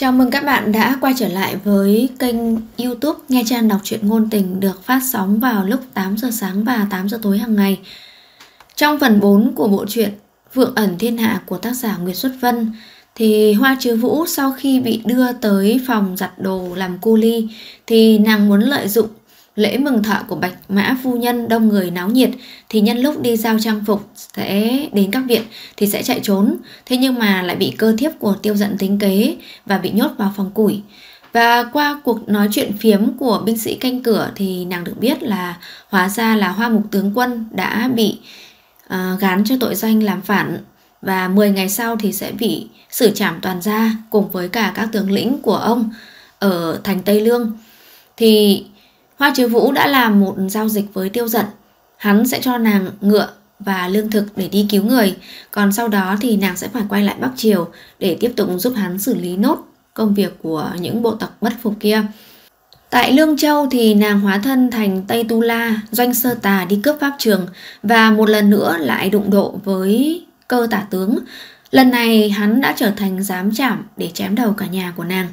Chào mừng các bạn đã quay trở lại với kênh YouTube Nghe Trang đọc truyện ngôn tình được phát sóng vào lúc 8 giờ sáng và 8 giờ tối hàng ngày. Trong phần 4 của bộ truyện Vượng ẩn thiên hạ của tác giả Nguyệt Xuất Vân thì Hoa Chứa Vũ sau khi bị đưa tới phòng giặt đồ làm cu ly thì nàng muốn lợi dụng lễ mừng thọ của Bạch Mã Phu Nhân đông người náo nhiệt thì nhân lúc đi giao trang phục sẽ đến các viện thì sẽ chạy trốn. Thế nhưng mà lại bị cơ thiếp của tiêu giận tính kế và bị nhốt vào phòng củi. Và qua cuộc nói chuyện phiếm của binh sĩ canh cửa thì nàng được biết là hóa ra là hoa mục tướng quân đã bị uh, gán cho tội danh làm phản và 10 ngày sau thì sẽ bị xử trảm toàn gia cùng với cả các tướng lĩnh của ông ở thành Tây Lương. Thì Hoa Chế Vũ đã làm một giao dịch với Tiêu Dận. Hắn sẽ cho nàng ngựa và lương thực để đi cứu người, còn sau đó thì nàng sẽ phải quay lại Bắc Triều để tiếp tục giúp hắn xử lý nốt công việc của những bộ tộc bất phục kia. Tại Lương Châu thì nàng hóa thân thành Tây Tu La, doanh sơ tà đi cướp pháp trường và một lần nữa lại đụng độ với cơ tả tướng. Lần này hắn đã trở thành giám trảm để chém đầu cả nhà của nàng.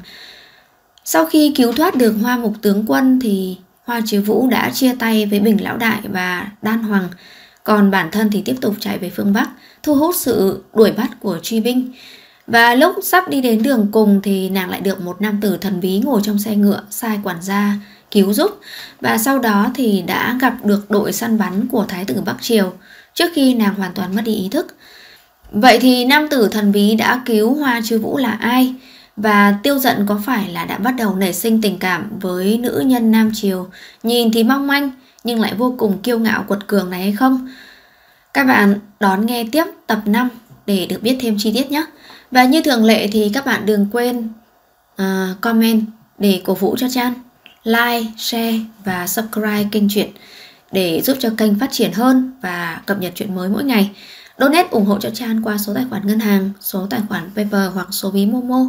Sau khi cứu thoát được hoa mục tướng quân thì Hoa Chiếu Vũ đã chia tay với Bình Lão Đại và Đan Hoàng, còn bản thân thì tiếp tục chạy về phương Bắc, thu hút sự đuổi bắt của truy binh. Và lúc sắp đi đến đường cùng thì nàng lại được một nam tử thần bí ngồi trong xe ngựa sai quản gia cứu giúp và sau đó thì đã gặp được đội săn bắn của thái tử Bắc Triều trước khi nàng hoàn toàn mất đi ý thức. Vậy thì nam tử thần bí đã cứu Hoa Chư Vũ là ai? và tiêu giận có phải là đã bắt đầu nảy sinh tình cảm với nữ nhân nam triều nhìn thì mong manh nhưng lại vô cùng kiêu ngạo quật cường này hay không? Các bạn đón nghe tiếp tập 5 để được biết thêm chi tiết nhé. Và như thường lệ thì các bạn đừng quên uh, comment để cổ vũ cho Chan, like, share và subscribe kênh truyện để giúp cho kênh phát triển hơn và cập nhật chuyện mới mỗi ngày. Donate ủng hộ cho Chan qua số tài khoản ngân hàng, số tài khoản Paper hoặc số ví Momo.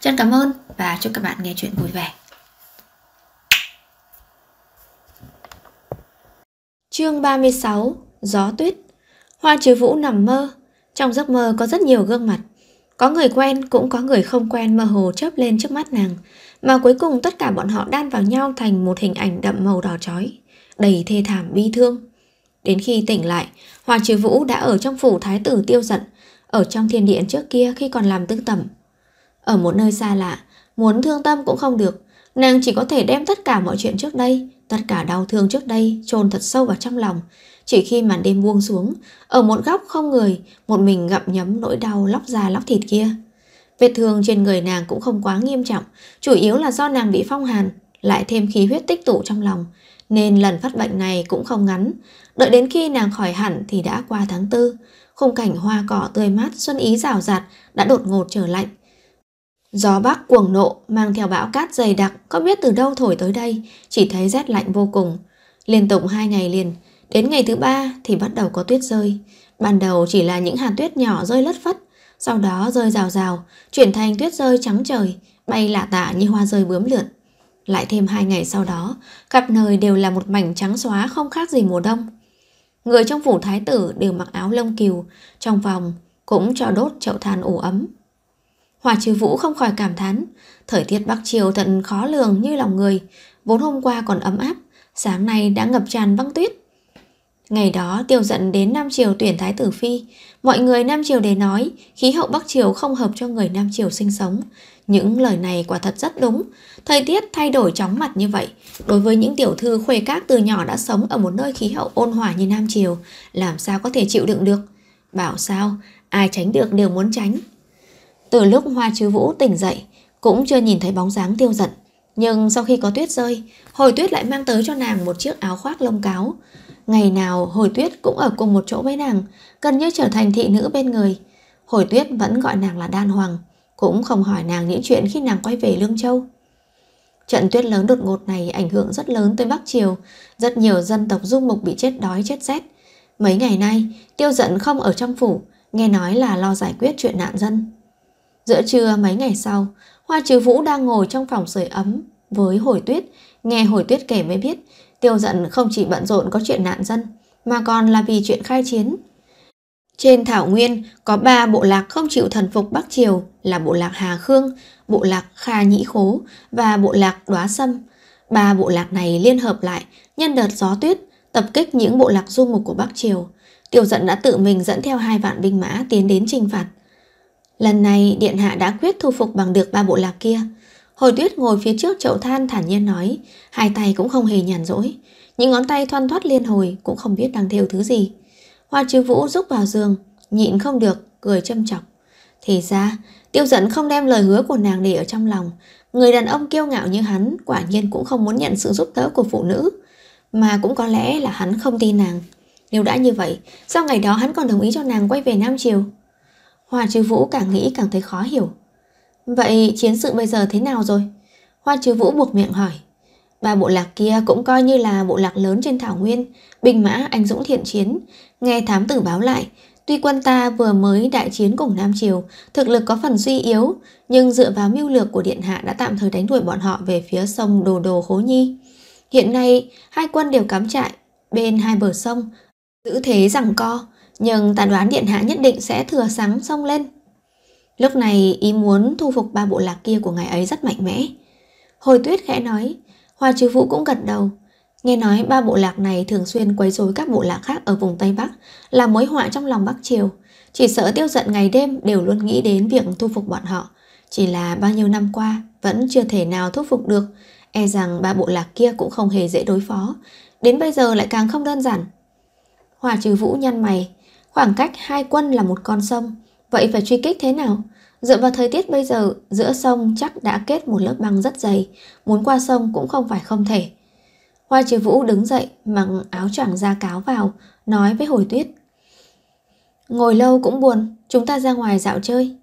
Chân cảm ơn và chúc các bạn nghe chuyện vui vẻ. Chương 36 Gió tuyết Hoa trừ vũ nằm mơ Trong giấc mơ có rất nhiều gương mặt Có người quen cũng có người không quen mơ hồ chớp lên trước mắt nàng Mà cuối cùng tất cả bọn họ đan vào nhau thành một hình ảnh đậm màu đỏ chói Đầy thê thảm bi thương Đến khi tỉnh lại Hoa trừ vũ đã ở trong phủ thái tử tiêu giận Ở trong thiên điện trước kia khi còn làm tư tẩm ở một nơi xa lạ, muốn thương tâm cũng không được, nàng chỉ có thể đem tất cả mọi chuyện trước đây, tất cả đau thương trước đây chôn thật sâu vào trong lòng. Chỉ khi màn đêm buông xuống, ở một góc không người, một mình gặm nhấm nỗi đau lóc da lóc thịt kia. Vết thương trên người nàng cũng không quá nghiêm trọng, chủ yếu là do nàng bị phong hàn, lại thêm khí huyết tích tụ trong lòng, nên lần phát bệnh này cũng không ngắn. Đợi đến khi nàng khỏi hẳn thì đã qua tháng tư, khung cảnh hoa cỏ tươi mát xuân ý rào rạt đã đột ngột trở lạnh. Gió bắc cuồng nộ mang theo bão cát dày đặc Không biết từ đâu thổi tới đây Chỉ thấy rét lạnh vô cùng Liên tục hai ngày liền Đến ngày thứ ba thì bắt đầu có tuyết rơi Ban đầu chỉ là những hạt tuyết nhỏ rơi lất phất Sau đó rơi rào rào Chuyển thành tuyết rơi trắng trời Bay lạ tạ như hoa rơi bướm lượn Lại thêm hai ngày sau đó Khắp nơi đều là một mảnh trắng xóa không khác gì mùa đông Người trong phủ thái tử đều mặc áo lông cừu Trong phòng cũng cho đốt chậu than ủ ấm Hòa trừ Vũ không khỏi cảm thán, thời tiết Bắc Triều thật khó lường như lòng người, vốn hôm qua còn ấm áp, sáng nay đã ngập tràn băng tuyết. Ngày đó tiêu dẫn đến Nam Triều tuyển Thái Tử Phi, mọi người Nam Triều đều nói khí hậu Bắc Triều không hợp cho người Nam Triều sinh sống. Những lời này quả thật rất đúng, thời tiết thay đổi chóng mặt như vậy. Đối với những tiểu thư khuê các từ nhỏ đã sống ở một nơi khí hậu ôn hòa như Nam Triều, làm sao có thể chịu đựng được? Bảo sao, ai tránh được đều muốn tránh, từ lúc Hoa Chứ Vũ tỉnh dậy, cũng chưa nhìn thấy bóng dáng tiêu giận. Nhưng sau khi có tuyết rơi, hồi tuyết lại mang tới cho nàng một chiếc áo khoác lông cáo. Ngày nào hồi tuyết cũng ở cùng một chỗ với nàng, gần như trở thành thị nữ bên người. Hồi tuyết vẫn gọi nàng là đan hoàng, cũng không hỏi nàng những chuyện khi nàng quay về Lương Châu. Trận tuyết lớn đột ngột này ảnh hưởng rất lớn tới Bắc Triều, rất nhiều dân tộc du mục bị chết đói chết rét. Mấy ngày nay, tiêu giận không ở trong phủ, nghe nói là lo giải quyết chuyện nạn dân. Giữa trưa mấy ngày sau, Hoa Trừ Vũ đang ngồi trong phòng sưởi ấm với Hồi Tuyết, nghe Hồi Tuyết kể mới biết, Tiêu Dận không chỉ bận rộn có chuyện nạn dân, mà còn là vì chuyện khai chiến. Trên thảo nguyên có ba bộ lạc không chịu thần phục Bắc Triều là bộ lạc Hà Khương, bộ lạc Kha Nhĩ Khố và bộ lạc Đóa Sâm. Ba bộ lạc này liên hợp lại nhân đợt gió tuyết tập kích những bộ lạc du mục của Bắc Triều. Tiêu Dận đã tự mình dẫn theo hai vạn binh mã tiến đến chinh phạt. Lần này Điện Hạ đã quyết thu phục bằng được ba bộ lạc kia. Hồi tuyết ngồi phía trước chậu than thản nhiên nói, hai tay cũng không hề nhàn rỗi. Những ngón tay thoăn thoát liên hồi cũng không biết đang theo thứ gì. Hoa chư vũ rúc vào giường, nhịn không được, cười châm chọc. Thì ra, tiêu dẫn không đem lời hứa của nàng để ở trong lòng. Người đàn ông kiêu ngạo như hắn quả nhiên cũng không muốn nhận sự giúp đỡ của phụ nữ. Mà cũng có lẽ là hắn không tin nàng. Nếu đã như vậy, sao ngày đó hắn còn đồng ý cho nàng quay về Nam Triều? Hoa Chứ Vũ càng nghĩ càng thấy khó hiểu. Vậy chiến sự bây giờ thế nào rồi? Hoa Chứ Vũ buộc miệng hỏi. Ba bộ lạc kia cũng coi như là bộ lạc lớn trên Thảo Nguyên, binh mã anh dũng thiện chiến. Nghe thám tử báo lại, tuy quân ta vừa mới đại chiến cùng Nam Triều, thực lực có phần suy yếu, nhưng dựa vào mưu lược của Điện Hạ đã tạm thời đánh đuổi bọn họ về phía sông Đồ Đồ Khố Nhi. Hiện nay, hai quân đều cắm trại bên hai bờ sông, giữ thế rằng co, nhưng ta đoán điện hạ nhất định sẽ thừa sáng xông lên. Lúc này ý muốn thu phục ba bộ lạc kia của ngài ấy rất mạnh mẽ. Hồi tuyết khẽ nói, Hoa Trừ Vũ cũng gật đầu. Nghe nói ba bộ lạc này thường xuyên quấy rối các bộ lạc khác ở vùng Tây Bắc, là mối họa trong lòng Bắc Triều. Chỉ sợ tiêu giận ngày đêm đều luôn nghĩ đến việc thu phục bọn họ. Chỉ là bao nhiêu năm qua vẫn chưa thể nào thu phục được, e rằng ba bộ lạc kia cũng không hề dễ đối phó. Đến bây giờ lại càng không đơn giản. Hòa trừ vũ nhăn mày, Khoảng cách hai quân là một con sông, vậy phải truy kích thế nào? Dựa vào thời tiết bây giờ, giữa sông chắc đã kết một lớp băng rất dày, muốn qua sông cũng không phải không thể. Hoa chế vũ đứng dậy, mặc áo choàng da cáo vào, nói với hồi tuyết. Ngồi lâu cũng buồn, chúng ta ra ngoài dạo chơi.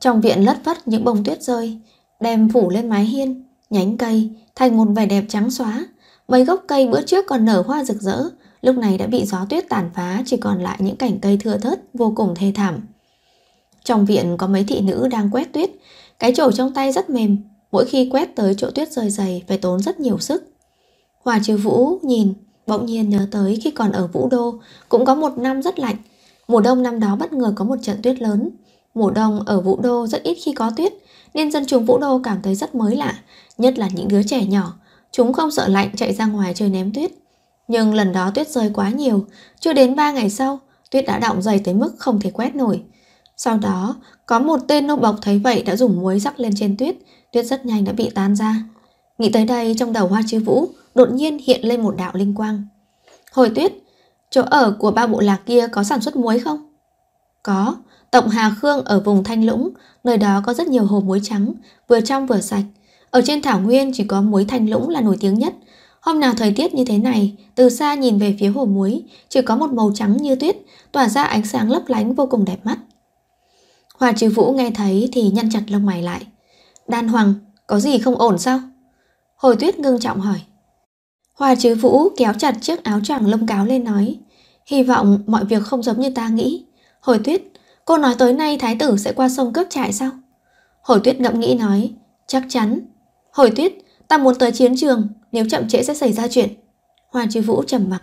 Trong viện lất phất những bông tuyết rơi, đem phủ lên mái hiên, nhánh cây, thành một vẻ đẹp trắng xóa. Mấy gốc cây bữa trước còn nở hoa rực rỡ, lúc này đã bị gió tuyết tàn phá chỉ còn lại những cảnh cây thưa thớt vô cùng thê thảm. Trong viện có mấy thị nữ đang quét tuyết, cái chổi trong tay rất mềm, mỗi khi quét tới chỗ tuyết rơi dày phải tốn rất nhiều sức. Hòa trừ vũ nhìn, bỗng nhiên nhớ tới khi còn ở Vũ Đô cũng có một năm rất lạnh, mùa đông năm đó bất ngờ có một trận tuyết lớn. Mùa đông ở Vũ Đô rất ít khi có tuyết, nên dân chúng Vũ Đô cảm thấy rất mới lạ, nhất là những đứa trẻ nhỏ. Chúng không sợ lạnh chạy ra ngoài chơi ném tuyết, nhưng lần đó tuyết rơi quá nhiều, chưa đến 3 ngày sau, tuyết đã đọng dày tới mức không thể quét nổi. Sau đó, có một tên nô bộc thấy vậy đã dùng muối rắc lên trên tuyết, tuyết rất nhanh đã bị tan ra. Nghĩ tới đây trong đầu Hoa Chư Vũ đột nhiên hiện lên một đạo linh quang. Hồi tuyết, chỗ ở của ba bộ lạc kia có sản xuất muối không? Có, Tổng Hà Khương ở vùng Thanh Lũng, nơi đó có rất nhiều hồ muối trắng, vừa trong vừa sạch. Ở trên Thảo Nguyên chỉ có muối Thanh Lũng là nổi tiếng nhất – Hôm nào thời tiết như thế này, từ xa nhìn về phía hồ muối, chỉ có một màu trắng như tuyết, tỏa ra ánh sáng lấp lánh vô cùng đẹp mắt. Hoa Trừ Vũ nghe thấy thì nhăn chặt lông mày lại. Đan Hoàng, có gì không ổn sao? Hồi Tuyết ngưng trọng hỏi. Hoa Trừ Vũ kéo chặt chiếc áo choàng lông cáo lên nói, hy vọng mọi việc không giống như ta nghĩ. Hồi Tuyết, cô nói tối nay thái tử sẽ qua sông cướp trại sao? Hồi Tuyết ngẫm nghĩ nói, chắc chắn. Hồi Tuyết, ta muốn tới chiến trường, nếu chậm trễ sẽ xảy ra chuyện. Hoa Chi Vũ trầm mặc.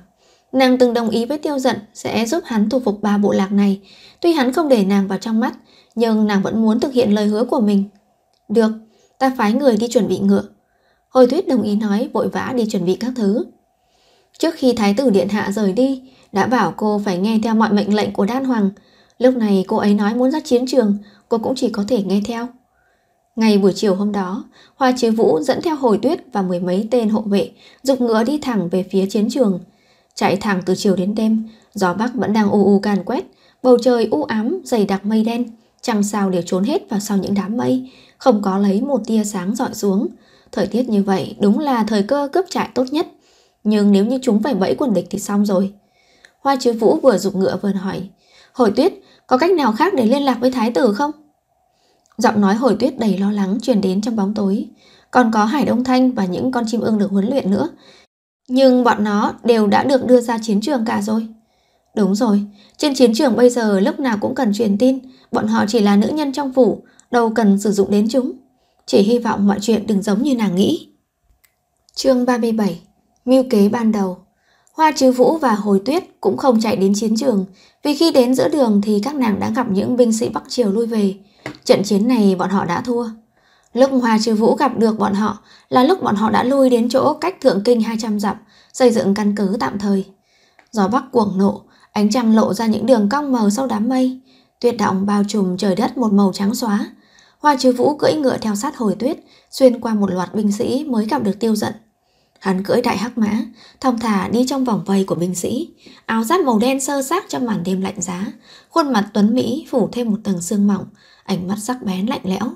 Nàng từng đồng ý với tiêu Dận sẽ giúp hắn thu phục ba bộ lạc này. Tuy hắn không để nàng vào trong mắt, nhưng nàng vẫn muốn thực hiện lời hứa của mình. Được, ta phái người đi chuẩn bị ngựa. Hồi tuyết đồng ý nói vội vã đi chuẩn bị các thứ. Trước khi Thái tử Điện Hạ rời đi, đã bảo cô phải nghe theo mọi mệnh lệnh của Đan Hoàng. Lúc này cô ấy nói muốn ra chiến trường, cô cũng chỉ có thể nghe theo. Ngày buổi chiều hôm đó, Hoa Chế Vũ dẫn theo hồi tuyết và mười mấy tên hộ vệ, dục ngựa đi thẳng về phía chiến trường. Chạy thẳng từ chiều đến đêm, gió bắc vẫn đang u u càn quét, bầu trời u ám, dày đặc mây đen, chẳng sao đều trốn hết vào sau những đám mây, không có lấy một tia sáng dọi xuống. Thời tiết như vậy đúng là thời cơ cướp trại tốt nhất, nhưng nếu như chúng phải bẫy quần địch thì xong rồi. Hoa Chế Vũ vừa dục ngựa vừa hỏi, Hồi tuyết, có cách nào khác để liên lạc với thái tử không? Giọng nói hồi tuyết đầy lo lắng truyền đến trong bóng tối. Còn có Hải Đông Thanh và những con chim ưng được huấn luyện nữa. Nhưng bọn nó đều đã được đưa ra chiến trường cả rồi. Đúng rồi, trên chiến trường bây giờ lúc nào cũng cần truyền tin, bọn họ chỉ là nữ nhân trong phủ, đâu cần sử dụng đến chúng. Chỉ hy vọng mọi chuyện đừng giống như nàng nghĩ. Chương 37 Mưu kế ban đầu Hoa chư Vũ và Hồi Tuyết cũng không chạy đến chiến trường, vì khi đến giữa đường thì các nàng đã gặp những binh sĩ Bắc Triều lui về. Trận chiến này bọn họ đã thua. Lúc Hoa Trư Vũ gặp được bọn họ là lúc bọn họ đã lui đến chỗ cách Thượng Kinh 200 dặm, xây dựng căn cứ tạm thời. Gió bắc cuồng nộ, ánh trăng lộ ra những đường cong mờ sau đám mây, tuyệt động bao trùm trời đất một màu trắng xóa. Hoa Trư Vũ cưỡi ngựa theo sát hồi tuyết, xuyên qua một loạt binh sĩ mới gặp được Tiêu giận Hắn cưỡi đại hắc mã, thong thả đi trong vòng vây của binh sĩ, áo giáp màu đen sơ xác trong màn đêm lạnh giá, khuôn mặt tuấn mỹ phủ thêm một tầng sương mỏng, ánh mắt sắc bén lạnh lẽo.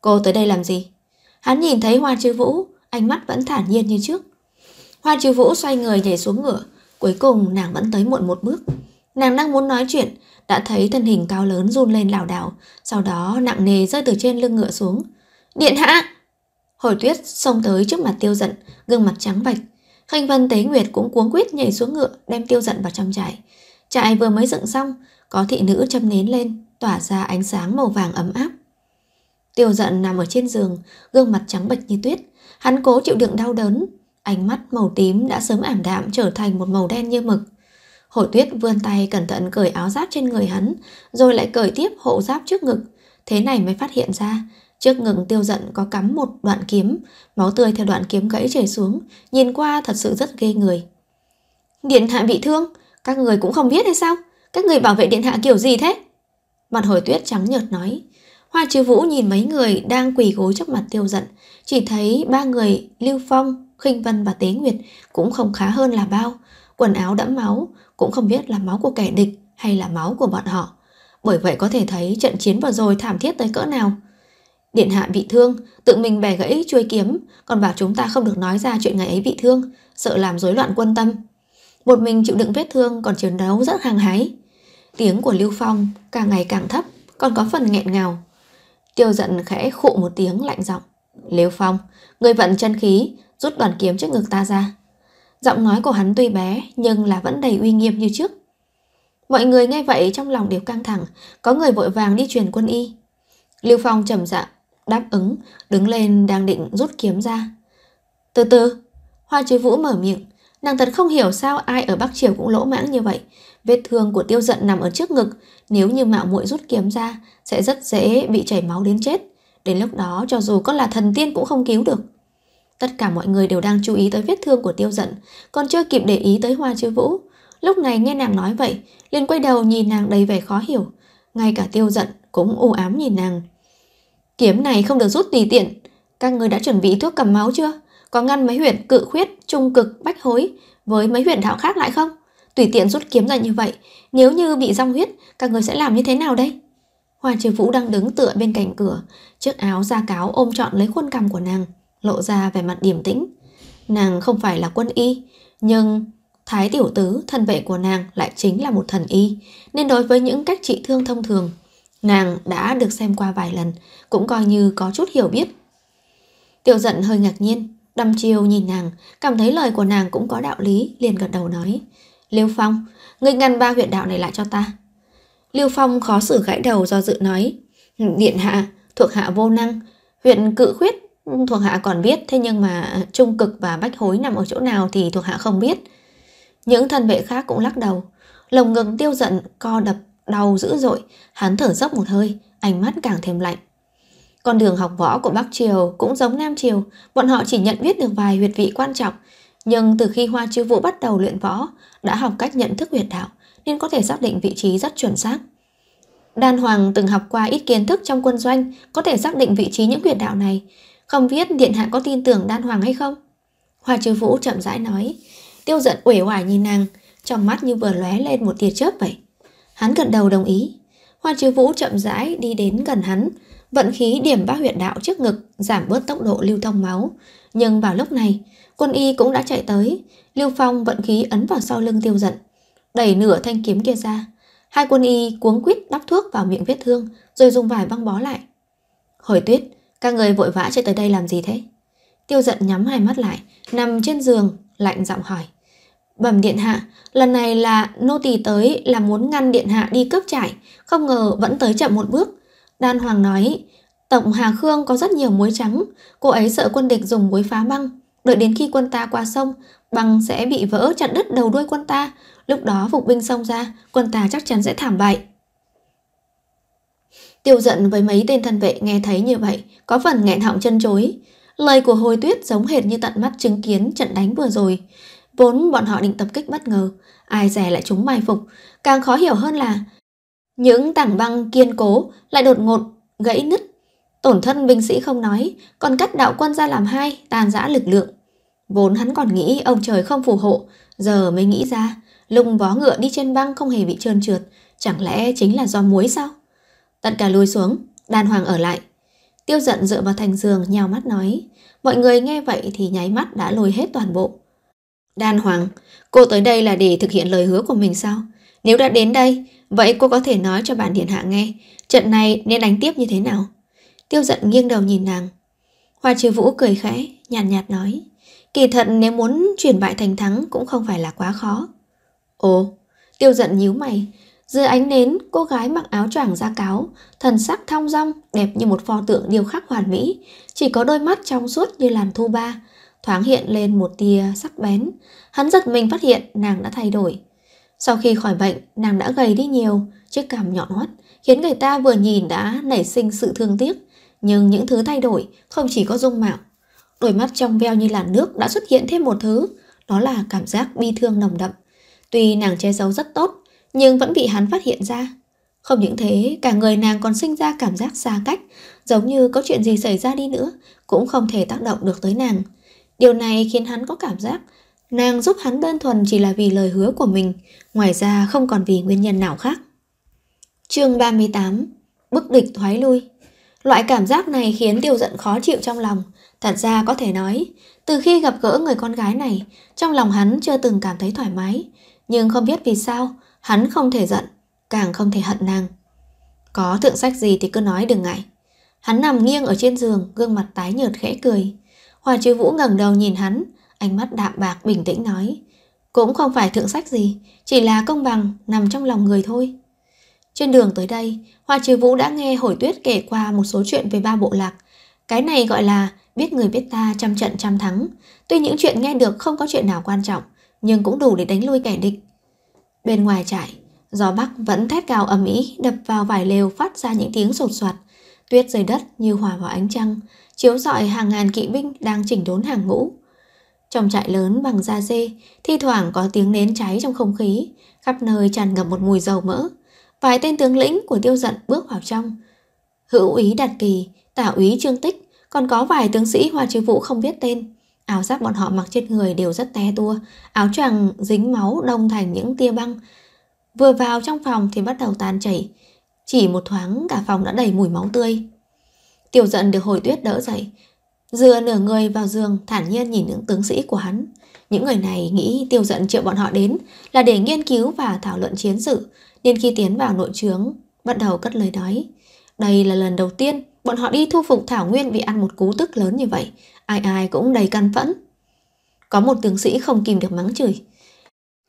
Cô tới đây làm gì? Hắn nhìn thấy Hoa Chư Vũ, ánh mắt vẫn thản nhiên như trước. Hoa Chư Vũ xoay người nhảy xuống ngựa, cuối cùng nàng vẫn tới muộn một bước. Nàng đang muốn nói chuyện, đã thấy thân hình cao lớn run lên lảo đảo, sau đó nặng nề rơi từ trên lưng ngựa xuống. Điện hạ! Hồi tuyết xông tới trước mặt tiêu giận, gương mặt trắng bạch. Khanh Vân Tế Nguyệt cũng cuống quýt nhảy xuống ngựa đem tiêu giận vào trong trại. Trại vừa mới dựng xong, có thị nữ châm nến lên, tỏa ra ánh sáng màu vàng ấm áp. Tiêu giận nằm ở trên giường, gương mặt trắng bệch như tuyết. Hắn cố chịu đựng đau đớn. Ánh mắt màu tím đã sớm ảm đạm trở thành một màu đen như mực. Hổ tuyết vươn tay cẩn thận cởi áo giáp trên người hắn, rồi lại cởi tiếp hộ giáp trước ngực. Thế này mới phát hiện ra, trước ngực tiêu giận có cắm một đoạn kiếm, máu tươi theo đoạn kiếm gãy chảy xuống, nhìn qua thật sự rất ghê người. Điện hạ bị thương, các người cũng không biết hay sao? Các người bảo vệ điện hạ kiểu gì thế? Mặt hồi tuyết trắng nhợt nói Hoa chứ vũ nhìn mấy người đang quỳ gối trước mặt tiêu giận Chỉ thấy ba người Lưu Phong, khinh Vân và Tế Nguyệt cũng không khá hơn là bao Quần áo đẫm máu, cũng không biết là máu của kẻ địch hay là máu của bọn họ Bởi vậy có thể thấy trận chiến vừa rồi thảm thiết tới cỡ nào Điện hạ bị thương, tự mình bẻ gãy chuôi kiếm, còn bảo chúng ta không được nói ra chuyện ngày ấy bị thương, sợ làm rối loạn quân tâm. Một mình chịu đựng vết thương còn chiến đấu rất hàng hái. Tiếng của Lưu Phong càng ngày càng thấp, còn có phần nghẹn ngào. Tiêu giận khẽ khụ một tiếng lạnh giọng. Lưu Phong, người vận chân khí, rút đoàn kiếm trước ngực ta ra. Giọng nói của hắn tuy bé nhưng là vẫn đầy uy nghiêm như trước. Mọi người nghe vậy trong lòng đều căng thẳng, có người vội vàng đi truyền quân y. Lưu Phong trầm dạ, đáp ứng, đứng lên đang định rút kiếm ra. Từ từ, Hoa Chuối Vũ mở miệng, nàng thật không hiểu sao ai ở Bắc Triều cũng lỗ mãng như vậy, Vết thương của tiêu giận nằm ở trước ngực, nếu như mạo muội rút kiếm ra, sẽ rất dễ bị chảy máu đến chết. Đến lúc đó cho dù có là thần tiên cũng không cứu được. Tất cả mọi người đều đang chú ý tới vết thương của tiêu giận, còn chưa kịp để ý tới hoa chư vũ. Lúc này nghe nàng nói vậy, liền quay đầu nhìn nàng đầy vẻ khó hiểu. Ngay cả tiêu giận cũng u ám nhìn nàng. Kiếm này không được rút tùy tiện. Các người đã chuẩn bị thuốc cầm máu chưa? Có ngăn mấy huyện cự khuyết, trung cực, bách hối với mấy huyện thảo khác lại không? Tùy tiện rút kiếm ra như vậy Nếu như bị rong huyết Các người sẽ làm như thế nào đây Hoa triều vũ đang đứng tựa bên cạnh cửa Chiếc áo da cáo ôm trọn lấy khuôn cằm của nàng Lộ ra vẻ mặt điềm tĩnh Nàng không phải là quân y Nhưng Thái tiểu tứ thân vệ của nàng lại chính là một thần y Nên đối với những cách trị thương thông thường Nàng đã được xem qua vài lần Cũng coi như có chút hiểu biết Tiểu giận hơi ngạc nhiên Đâm chiều nhìn nàng Cảm thấy lời của nàng cũng có đạo lý Liền gật đầu nói Liêu Phong, ngươi ngăn ba huyện đạo này lại cho ta. Liêu Phong khó xử gãi đầu do dự nói. Điện hạ, thuộc hạ vô năng, huyện cự khuyết, thuộc hạ còn biết, thế nhưng mà trung cực và bách hối nằm ở chỗ nào thì thuộc hạ không biết. Những thân vệ khác cũng lắc đầu, lồng ngực tiêu giận, co đập, đau dữ dội, hắn thở dốc một hơi, ánh mắt càng thêm lạnh. Con đường học võ của Bắc Triều cũng giống Nam Triều, bọn họ chỉ nhận biết được vài huyệt vị quan trọng, nhưng từ khi Hoa Chư Vũ bắt đầu luyện võ, đã học cách nhận thức huyệt đạo nên có thể xác định vị trí rất chuẩn xác. Đan Hoàng từng học qua ít kiến thức trong quân doanh, có thể xác định vị trí những huyệt đạo này. Không biết Điện Hạ có tin tưởng Đan Hoàng hay không? Hoa Chư Vũ chậm rãi nói. Tiêu giận uể oải nhìn nàng, trong mắt như vừa lóe lên một tia chớp vậy. Hắn gật đầu đồng ý. Hoa Chư Vũ chậm rãi đi đến gần hắn, vận khí điểm ba huyệt đạo trước ngực, giảm bớt tốc độ lưu thông máu. Nhưng vào lúc này, Quân y cũng đã chạy tới, Lưu Phong vận khí ấn vào sau lưng tiêu giận, đẩy nửa thanh kiếm kia ra. Hai quân y cuống quýt đắp thuốc vào miệng vết thương rồi dùng vải băng bó lại. Hồi tuyết, các người vội vã chạy tới đây làm gì thế? Tiêu giận nhắm hai mắt lại, nằm trên giường, lạnh giọng hỏi. Bẩm điện hạ, lần này là nô tỳ tới là muốn ngăn điện hạ đi cướp trải, không ngờ vẫn tới chậm một bước. Đan Hoàng nói, Tổng Hà Khương có rất nhiều muối trắng, cô ấy sợ quân địch dùng muối phá băng, Đợi đến khi quân ta qua sông, băng sẽ bị vỡ chặn đứt đầu đuôi quân ta. Lúc đó phục binh xông ra, quân ta chắc chắn sẽ thảm bại. Tiêu giận với mấy tên thân vệ nghe thấy như vậy, có phần nghẹn họng chân chối. Lời của hồi tuyết giống hệt như tận mắt chứng kiến trận đánh vừa rồi. Vốn bọn họ định tập kích bất ngờ, ai rẻ lại chúng mai phục. Càng khó hiểu hơn là những tảng băng kiên cố lại đột ngột gãy nứt Tổn thân binh sĩ không nói, còn cắt đạo quân ra làm hai, tàn giã lực lượng. Vốn hắn còn nghĩ ông trời không phù hộ, giờ mới nghĩ ra, lùng vó ngựa đi trên băng không hề bị trơn trượt, chẳng lẽ chính là do muối sao? Tất cả lùi xuống, đàn hoàng ở lại. Tiêu giận dựa vào thành giường nhào mắt nói, mọi người nghe vậy thì nháy mắt đã lùi hết toàn bộ. Đan Hoàng, cô tới đây là để thực hiện lời hứa của mình sao? Nếu đã đến đây, vậy cô có thể nói cho bản điện hạ nghe, trận này nên đánh tiếp như thế nào? Tiêu giận nghiêng đầu nhìn nàng Hoa chiêu vũ cười khẽ, nhàn nhạt, nhạt nói Kỳ thật nếu muốn chuyển bại thành thắng cũng không phải là quá khó Ồ, tiêu giận nhíu mày Dưới ánh nến, cô gái mặc áo choàng da cáo Thần sắc thong dong, đẹp như một pho tượng điêu khắc hoàn mỹ Chỉ có đôi mắt trong suốt như làn thu ba Thoáng hiện lên một tia sắc bén Hắn giật mình phát hiện nàng đã thay đổi Sau khi khỏi bệnh, nàng đã gầy đi nhiều Chiếc cằm nhọn hoắt Khiến người ta vừa nhìn đã nảy sinh sự thương tiếc nhưng những thứ thay đổi không chỉ có dung mạo. Đôi mắt trong veo như làn nước đã xuất hiện thêm một thứ, đó là cảm giác bi thương nồng đậm. Tuy nàng che giấu rất tốt, nhưng vẫn bị hắn phát hiện ra. Không những thế, cả người nàng còn sinh ra cảm giác xa cách, giống như có chuyện gì xảy ra đi nữa, cũng không thể tác động được tới nàng. Điều này khiến hắn có cảm giác nàng giúp hắn đơn thuần chỉ là vì lời hứa của mình, ngoài ra không còn vì nguyên nhân nào khác. chương 38 Bức địch thoái lui Loại cảm giác này khiến Tiêu giận khó chịu trong lòng. Thật ra có thể nói, từ khi gặp gỡ người con gái này, trong lòng hắn chưa từng cảm thấy thoải mái. Nhưng không biết vì sao, hắn không thể giận, càng không thể hận nàng. Có thượng sách gì thì cứ nói đừng ngại. Hắn nằm nghiêng ở trên giường, gương mặt tái nhợt khẽ cười. Hòa Trư Vũ ngẩng đầu nhìn hắn, ánh mắt đạm bạc bình tĩnh nói. Cũng không phải thượng sách gì, chỉ là công bằng nằm trong lòng người thôi. Trên đường tới đây, Hoa trừ Vũ đã nghe Hồi Tuyết kể qua một số chuyện về ba bộ lạc. Cái này gọi là biết người biết ta trăm trận trăm thắng. Tuy những chuyện nghe được không có chuyện nào quan trọng, nhưng cũng đủ để đánh lui kẻ địch. Bên ngoài trại, gió bắc vẫn thét cao ầm ĩ đập vào vải lều phát ra những tiếng sột soạt. Tuyết rơi đất như hòa vào ánh trăng, chiếu rọi hàng ngàn kỵ binh đang chỉnh đốn hàng ngũ. Trong trại lớn bằng da dê, thi thoảng có tiếng nến cháy trong không khí, khắp nơi tràn ngập một mùi dầu mỡ. Vài tên tướng lĩnh của tiêu giận bước vào trong. Hữu úy Đạt Kỳ, tả úy Trương Tích, còn có vài tướng sĩ hoa chế vũ không biết tên. Áo giáp bọn họ mặc trên người đều rất té tua, áo choàng dính máu đông thành những tia băng. Vừa vào trong phòng thì bắt đầu tan chảy, chỉ một thoáng cả phòng đã đầy mùi máu tươi. Tiểu giận được hồi tuyết đỡ dậy, dựa nửa người vào giường thản nhiên nhìn những tướng sĩ của hắn. Những người này nghĩ tiêu giận triệu bọn họ đến là để nghiên cứu và thảo luận chiến sự, nên khi tiến vào nội trướng, bắt đầu cất lời nói. Đây là lần đầu tiên bọn họ đi thu phục Thảo Nguyên vì ăn một cú tức lớn như vậy, ai ai cũng đầy căn phẫn. Có một tướng sĩ không kìm được mắng chửi.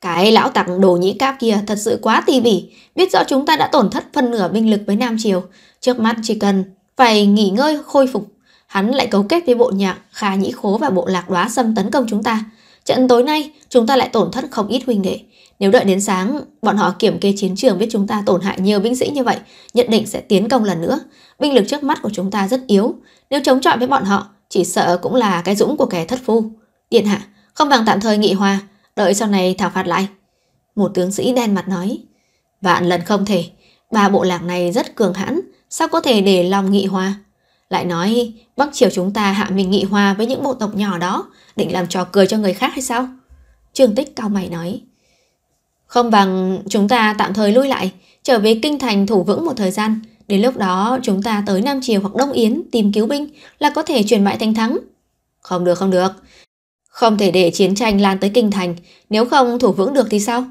Cái lão tặc đồ nhĩ cáp kia thật sự quá tỉ bỉ, biết rõ chúng ta đã tổn thất phân nửa binh lực với Nam Triều, trước mắt chỉ cần phải nghỉ ngơi khôi phục. Hắn lại cấu kết với bộ nhạc, khà nhĩ khố và bộ lạc đoá xâm tấn công chúng ta. Trận tối nay chúng ta lại tổn thất không ít huynh đệ. Nếu đợi đến sáng, bọn họ kiểm kê chiến trường biết chúng ta tổn hại nhiều binh sĩ như vậy, nhận định sẽ tiến công lần nữa. Binh lực trước mắt của chúng ta rất yếu. Nếu chống chọi với bọn họ, chỉ sợ cũng là cái dũng của kẻ thất phu. Điện hạ, không bằng tạm thời nghị hòa, đợi sau này thảo phạt lại. Một tướng sĩ đen mặt nói. Vạn lần không thể, ba bộ lạc này rất cường hãn, sao có thể để lòng nghị hòa? Lại nói Bắc Triều chúng ta hạ mình nghị hòa với những bộ tộc nhỏ đó Định làm trò cười cho người khác hay sao trương tích cao mày nói Không bằng chúng ta tạm thời lui lại Trở về kinh thành thủ vững một thời gian Đến lúc đó chúng ta tới Nam Triều hoặc Đông Yến Tìm cứu binh là có thể truyền bại thành thắng Không được không được Không thể để chiến tranh lan tới kinh thành Nếu không thủ vững được thì sao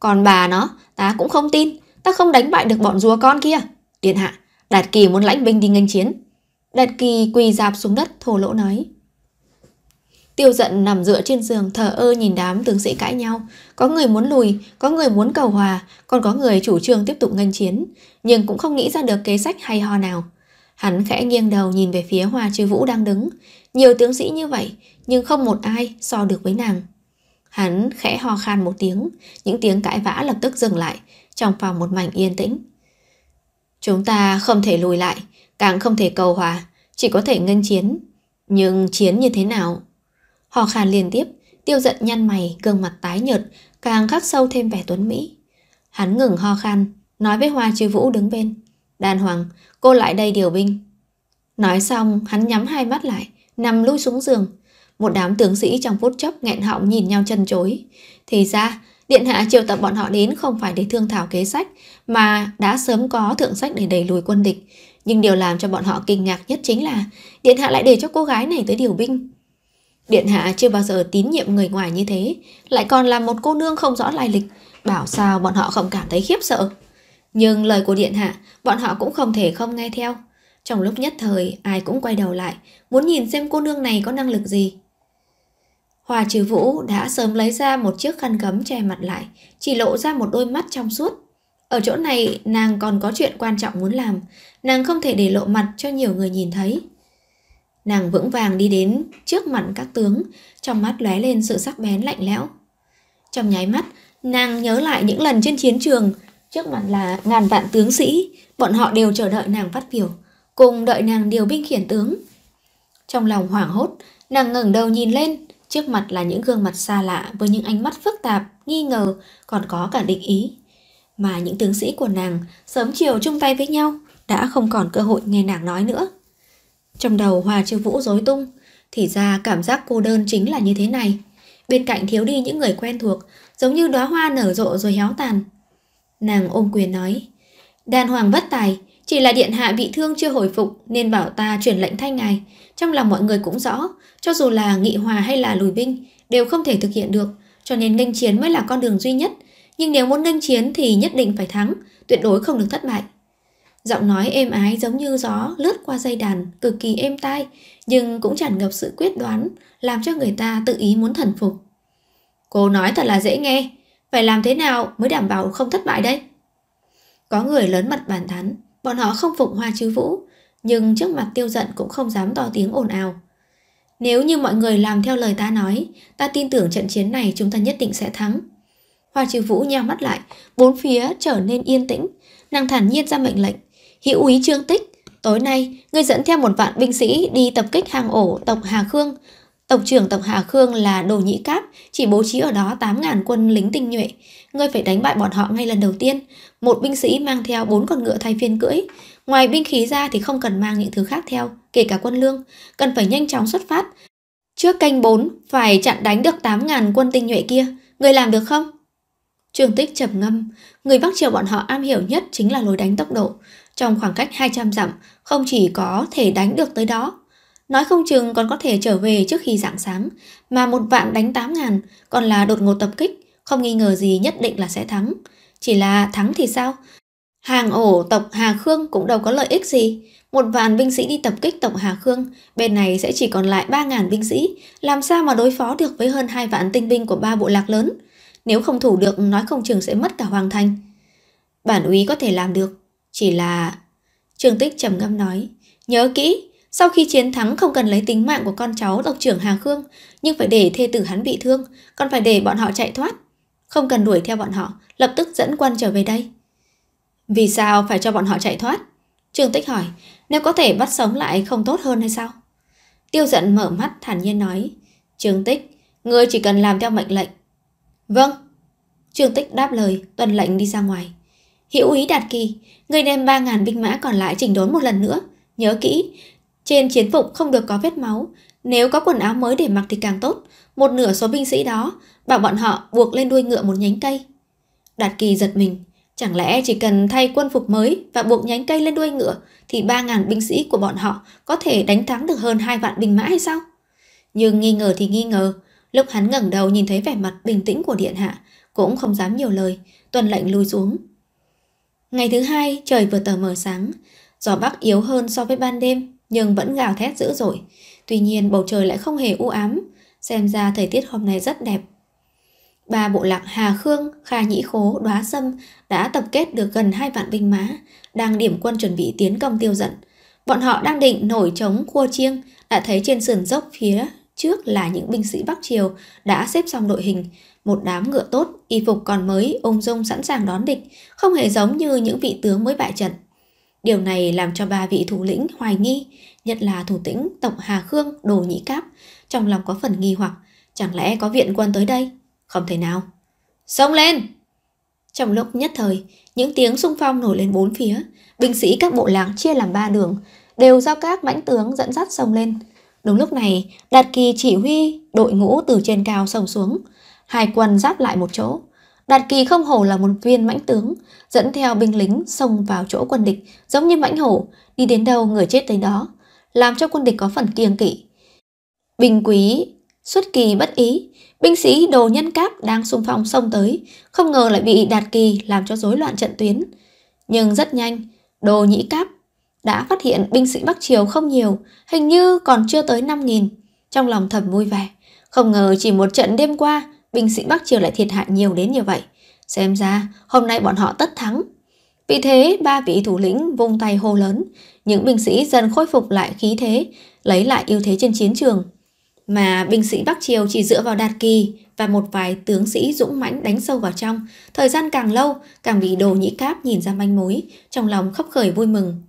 Còn bà nó ta cũng không tin Ta không đánh bại được bọn rùa con kia Điện hạ Đạt kỳ muốn lãnh binh đi nghênh chiến Đạt kỳ quỳ dạp xuống đất thổ lỗ nói. Tiêu giận nằm dựa trên giường thờ ơ nhìn đám tướng sĩ cãi nhau. Có người muốn lùi, có người muốn cầu hòa, còn có người chủ trương tiếp tục ngân chiến. Nhưng cũng không nghĩ ra được kế sách hay ho nào. Hắn khẽ nghiêng đầu nhìn về phía Hoa Chư Vũ đang đứng. Nhiều tướng sĩ như vậy, nhưng không một ai so được với nàng. Hắn khẽ ho khan một tiếng, những tiếng cãi vã lập tức dừng lại, trong phòng một mảnh yên tĩnh. Chúng ta không thể lùi lại, Càng không thể cầu hòa, chỉ có thể ngân chiến. Nhưng chiến như thế nào? Hò khàn liên tiếp, tiêu giận nhăn mày, gương mặt tái nhợt, càng khắc sâu thêm vẻ tuấn Mỹ. Hắn ngừng ho khan, nói với Hoa Trư Vũ đứng bên. Đàn Hoàng, cô lại đây điều binh. Nói xong, hắn nhắm hai mắt lại, nằm lui xuống giường. Một đám tướng sĩ trong phút chốc nghẹn họng nhìn nhau chân chối. Thì ra, Điện hạ triệu tập bọn họ đến không phải để thương thảo kế sách, mà đã sớm có thượng sách để đẩy lùi quân địch. Nhưng điều làm cho bọn họ kinh ngạc nhất chính là Điện hạ lại để cho cô gái này tới điều binh. Điện hạ chưa bao giờ tín nhiệm người ngoài như thế, lại còn là một cô nương không rõ lai lịch, bảo sao bọn họ không cảm thấy khiếp sợ. Nhưng lời của điện hạ, bọn họ cũng không thể không nghe theo. Trong lúc nhất thời, ai cũng quay đầu lại, muốn nhìn xem cô nương này có năng lực gì. Hòa trừ vũ đã sớm lấy ra một chiếc khăn gấm che mặt lại, chỉ lộ ra một đôi mắt trong suốt. Ở chỗ này nàng còn có chuyện quan trọng muốn làm Nàng không thể để lộ mặt cho nhiều người nhìn thấy Nàng vững vàng đi đến trước mặt các tướng Trong mắt lóe lên sự sắc bén lạnh lẽo Trong nháy mắt Nàng nhớ lại những lần trên chiến trường Trước mặt là ngàn vạn tướng sĩ Bọn họ đều chờ đợi nàng phát biểu Cùng đợi nàng điều binh khiển tướng Trong lòng hoảng hốt Nàng ngẩng đầu nhìn lên Trước mặt là những gương mặt xa lạ Với những ánh mắt phức tạp, nghi ngờ Còn có cả định ý mà những tướng sĩ của nàng sớm chiều chung tay với nhau đã không còn cơ hội nghe nàng nói nữa. Trong đầu Hoa Chư Vũ rối tung, thì ra cảm giác cô đơn chính là như thế này. Bên cạnh thiếu đi những người quen thuộc, giống như đóa hoa nở rộ rồi héo tàn. Nàng ôm quyền nói, đàn hoàng bất tài, chỉ là điện hạ bị thương chưa hồi phục nên bảo ta truyền lệnh thay ngài. Trong lòng mọi người cũng rõ, cho dù là nghị hòa hay là lùi binh, đều không thể thực hiện được, cho nên nghênh chiến mới là con đường duy nhất – nhưng nếu muốn nghênh chiến thì nhất định phải thắng, tuyệt đối không được thất bại. Giọng nói êm ái giống như gió lướt qua dây đàn, cực kỳ êm tai, nhưng cũng tràn ngập sự quyết đoán, làm cho người ta tự ý muốn thần phục. Cô nói thật là dễ nghe, phải làm thế nào mới đảm bảo không thất bại đây? Có người lớn mặt bàn tán, bọn họ không phục hoa chứ vũ, nhưng trước mặt tiêu giận cũng không dám to tiếng ồn ào. Nếu như mọi người làm theo lời ta nói, ta tin tưởng trận chiến này chúng ta nhất định sẽ thắng. Hoa Trừ Vũ nheo mắt lại, bốn phía trở nên yên tĩnh, nàng thản nhiên ra mệnh lệnh, "Hữu úy Trương Tích, tối nay ngươi dẫn theo một vạn binh sĩ đi tập kích hàng ổ tộc Hà Khương." Tộc trưởng tộc Hà Khương là Đồ Nhĩ Cáp, chỉ bố trí ở đó 8.000 quân lính tinh nhuệ. Ngươi phải đánh bại bọn họ ngay lần đầu tiên. Một binh sĩ mang theo bốn con ngựa thay phiên cưỡi. Ngoài binh khí ra thì không cần mang những thứ khác theo, kể cả quân lương. Cần phải nhanh chóng xuất phát. Trước canh 4, phải chặn đánh được 8.000 quân tinh nhuệ kia. Ngươi làm được không? Trường tích trầm ngâm, người Bắc Triều bọn họ am hiểu nhất chính là lối đánh tốc độ. Trong khoảng cách 200 dặm, không chỉ có thể đánh được tới đó, nói không chừng còn có thể trở về trước khi rạng sáng, mà một vạn đánh 8 ngàn, còn là đột ngột tập kích, không nghi ngờ gì nhất định là sẽ thắng. Chỉ là thắng thì sao? Hàng ổ tộc Hà Khương cũng đâu có lợi ích gì. Một vạn binh sĩ đi tập kích tộc Hà Khương, bên này sẽ chỉ còn lại 3 ngàn binh sĩ, làm sao mà đối phó được với hơn hai vạn tinh binh của ba bộ lạc lớn. Nếu không thủ được nói không chừng sẽ mất cả Hoàng Thành. Bản úy có thể làm được. Chỉ là... Trường tích trầm ngâm nói. Nhớ kỹ, sau khi chiến thắng không cần lấy tính mạng của con cháu tộc trưởng Hà Khương, nhưng phải để thê tử hắn bị thương, còn phải để bọn họ chạy thoát. Không cần đuổi theo bọn họ, lập tức dẫn quân trở về đây. Vì sao phải cho bọn họ chạy thoát? Trường Tích hỏi, nếu có thể bắt sống lại không tốt hơn hay sao? Tiêu giận mở mắt thản nhiên nói, Trường Tích, ngươi chỉ cần làm theo mệnh lệnh, Vâng. Trương Tích đáp lời, tuần lệnh đi ra ngoài. hiểu ý đạt kỳ, người đem 3.000 binh mã còn lại chỉnh đốn một lần nữa. Nhớ kỹ, trên chiến phục không được có vết máu, nếu có quần áo mới để mặc thì càng tốt. Một nửa số binh sĩ đó, bảo bọn họ buộc lên đuôi ngựa một nhánh cây. Đạt kỳ giật mình, chẳng lẽ chỉ cần thay quân phục mới và buộc nhánh cây lên đuôi ngựa thì 3.000 binh sĩ của bọn họ có thể đánh thắng được hơn hai vạn binh mã hay sao? Nhưng nghi ngờ thì nghi ngờ, Lúc hắn ngẩng đầu nhìn thấy vẻ mặt bình tĩnh của điện hạ, cũng không dám nhiều lời, tuần lệnh lui xuống. Ngày thứ hai, trời vừa tờ mờ sáng, gió bắc yếu hơn so với ban đêm, nhưng vẫn gào thét dữ dội. Tuy nhiên bầu trời lại không hề u ám, xem ra thời tiết hôm nay rất đẹp. Ba bộ lạc Hà Khương, Kha Nhĩ Khố, đoá Sâm đã tập kết được gần hai vạn binh mã, đang điểm quân chuẩn bị tiến công tiêu dận. Bọn họ đang định nổi chống cua chiêng, đã thấy trên sườn dốc phía trước là những binh sĩ Bắc Triều đã xếp xong đội hình, một đám ngựa tốt, y phục còn mới, ung dung sẵn sàng đón địch, không hề giống như những vị tướng mới bại trận. Điều này làm cho ba vị thủ lĩnh hoài nghi, nhất là thủ tĩnh Tổng Hà Khương Đồ Nhĩ Cáp, trong lòng có phần nghi hoặc, chẳng lẽ có viện quân tới đây? Không thể nào. Xông lên! Trong lúc nhất thời, những tiếng xung phong nổi lên bốn phía, binh sĩ các bộ lạc chia làm ba đường, đều do các mãnh tướng dẫn dắt xông lên – Đúng lúc này, Đạt Kỳ chỉ huy đội ngũ từ trên cao sông xuống. Hai quân giáp lại một chỗ. Đạt Kỳ không hổ là một viên mãnh tướng, dẫn theo binh lính xông vào chỗ quân địch, giống như mãnh hổ, đi đến đâu người chết tới đó, làm cho quân địch có phần kiêng kỵ. Bình quý, xuất kỳ bất ý, binh sĩ đồ nhân cáp đang xung phong xông tới, không ngờ lại bị Đạt Kỳ làm cho rối loạn trận tuyến. Nhưng rất nhanh, đồ nhĩ cáp đã phát hiện binh sĩ Bắc Triều không nhiều, hình như còn chưa tới 5.000. Trong lòng thầm vui vẻ, không ngờ chỉ một trận đêm qua, binh sĩ Bắc Triều lại thiệt hại nhiều đến như vậy. Xem ra, hôm nay bọn họ tất thắng. Vì thế, ba vị thủ lĩnh vung tay hô lớn, những binh sĩ dần khôi phục lại khí thế, lấy lại ưu thế trên chiến trường. Mà binh sĩ Bắc Triều chỉ dựa vào đạt kỳ và một vài tướng sĩ dũng mãnh đánh sâu vào trong, thời gian càng lâu, càng bị đồ nhĩ cáp nhìn ra manh mối, trong lòng khóc khởi vui mừng.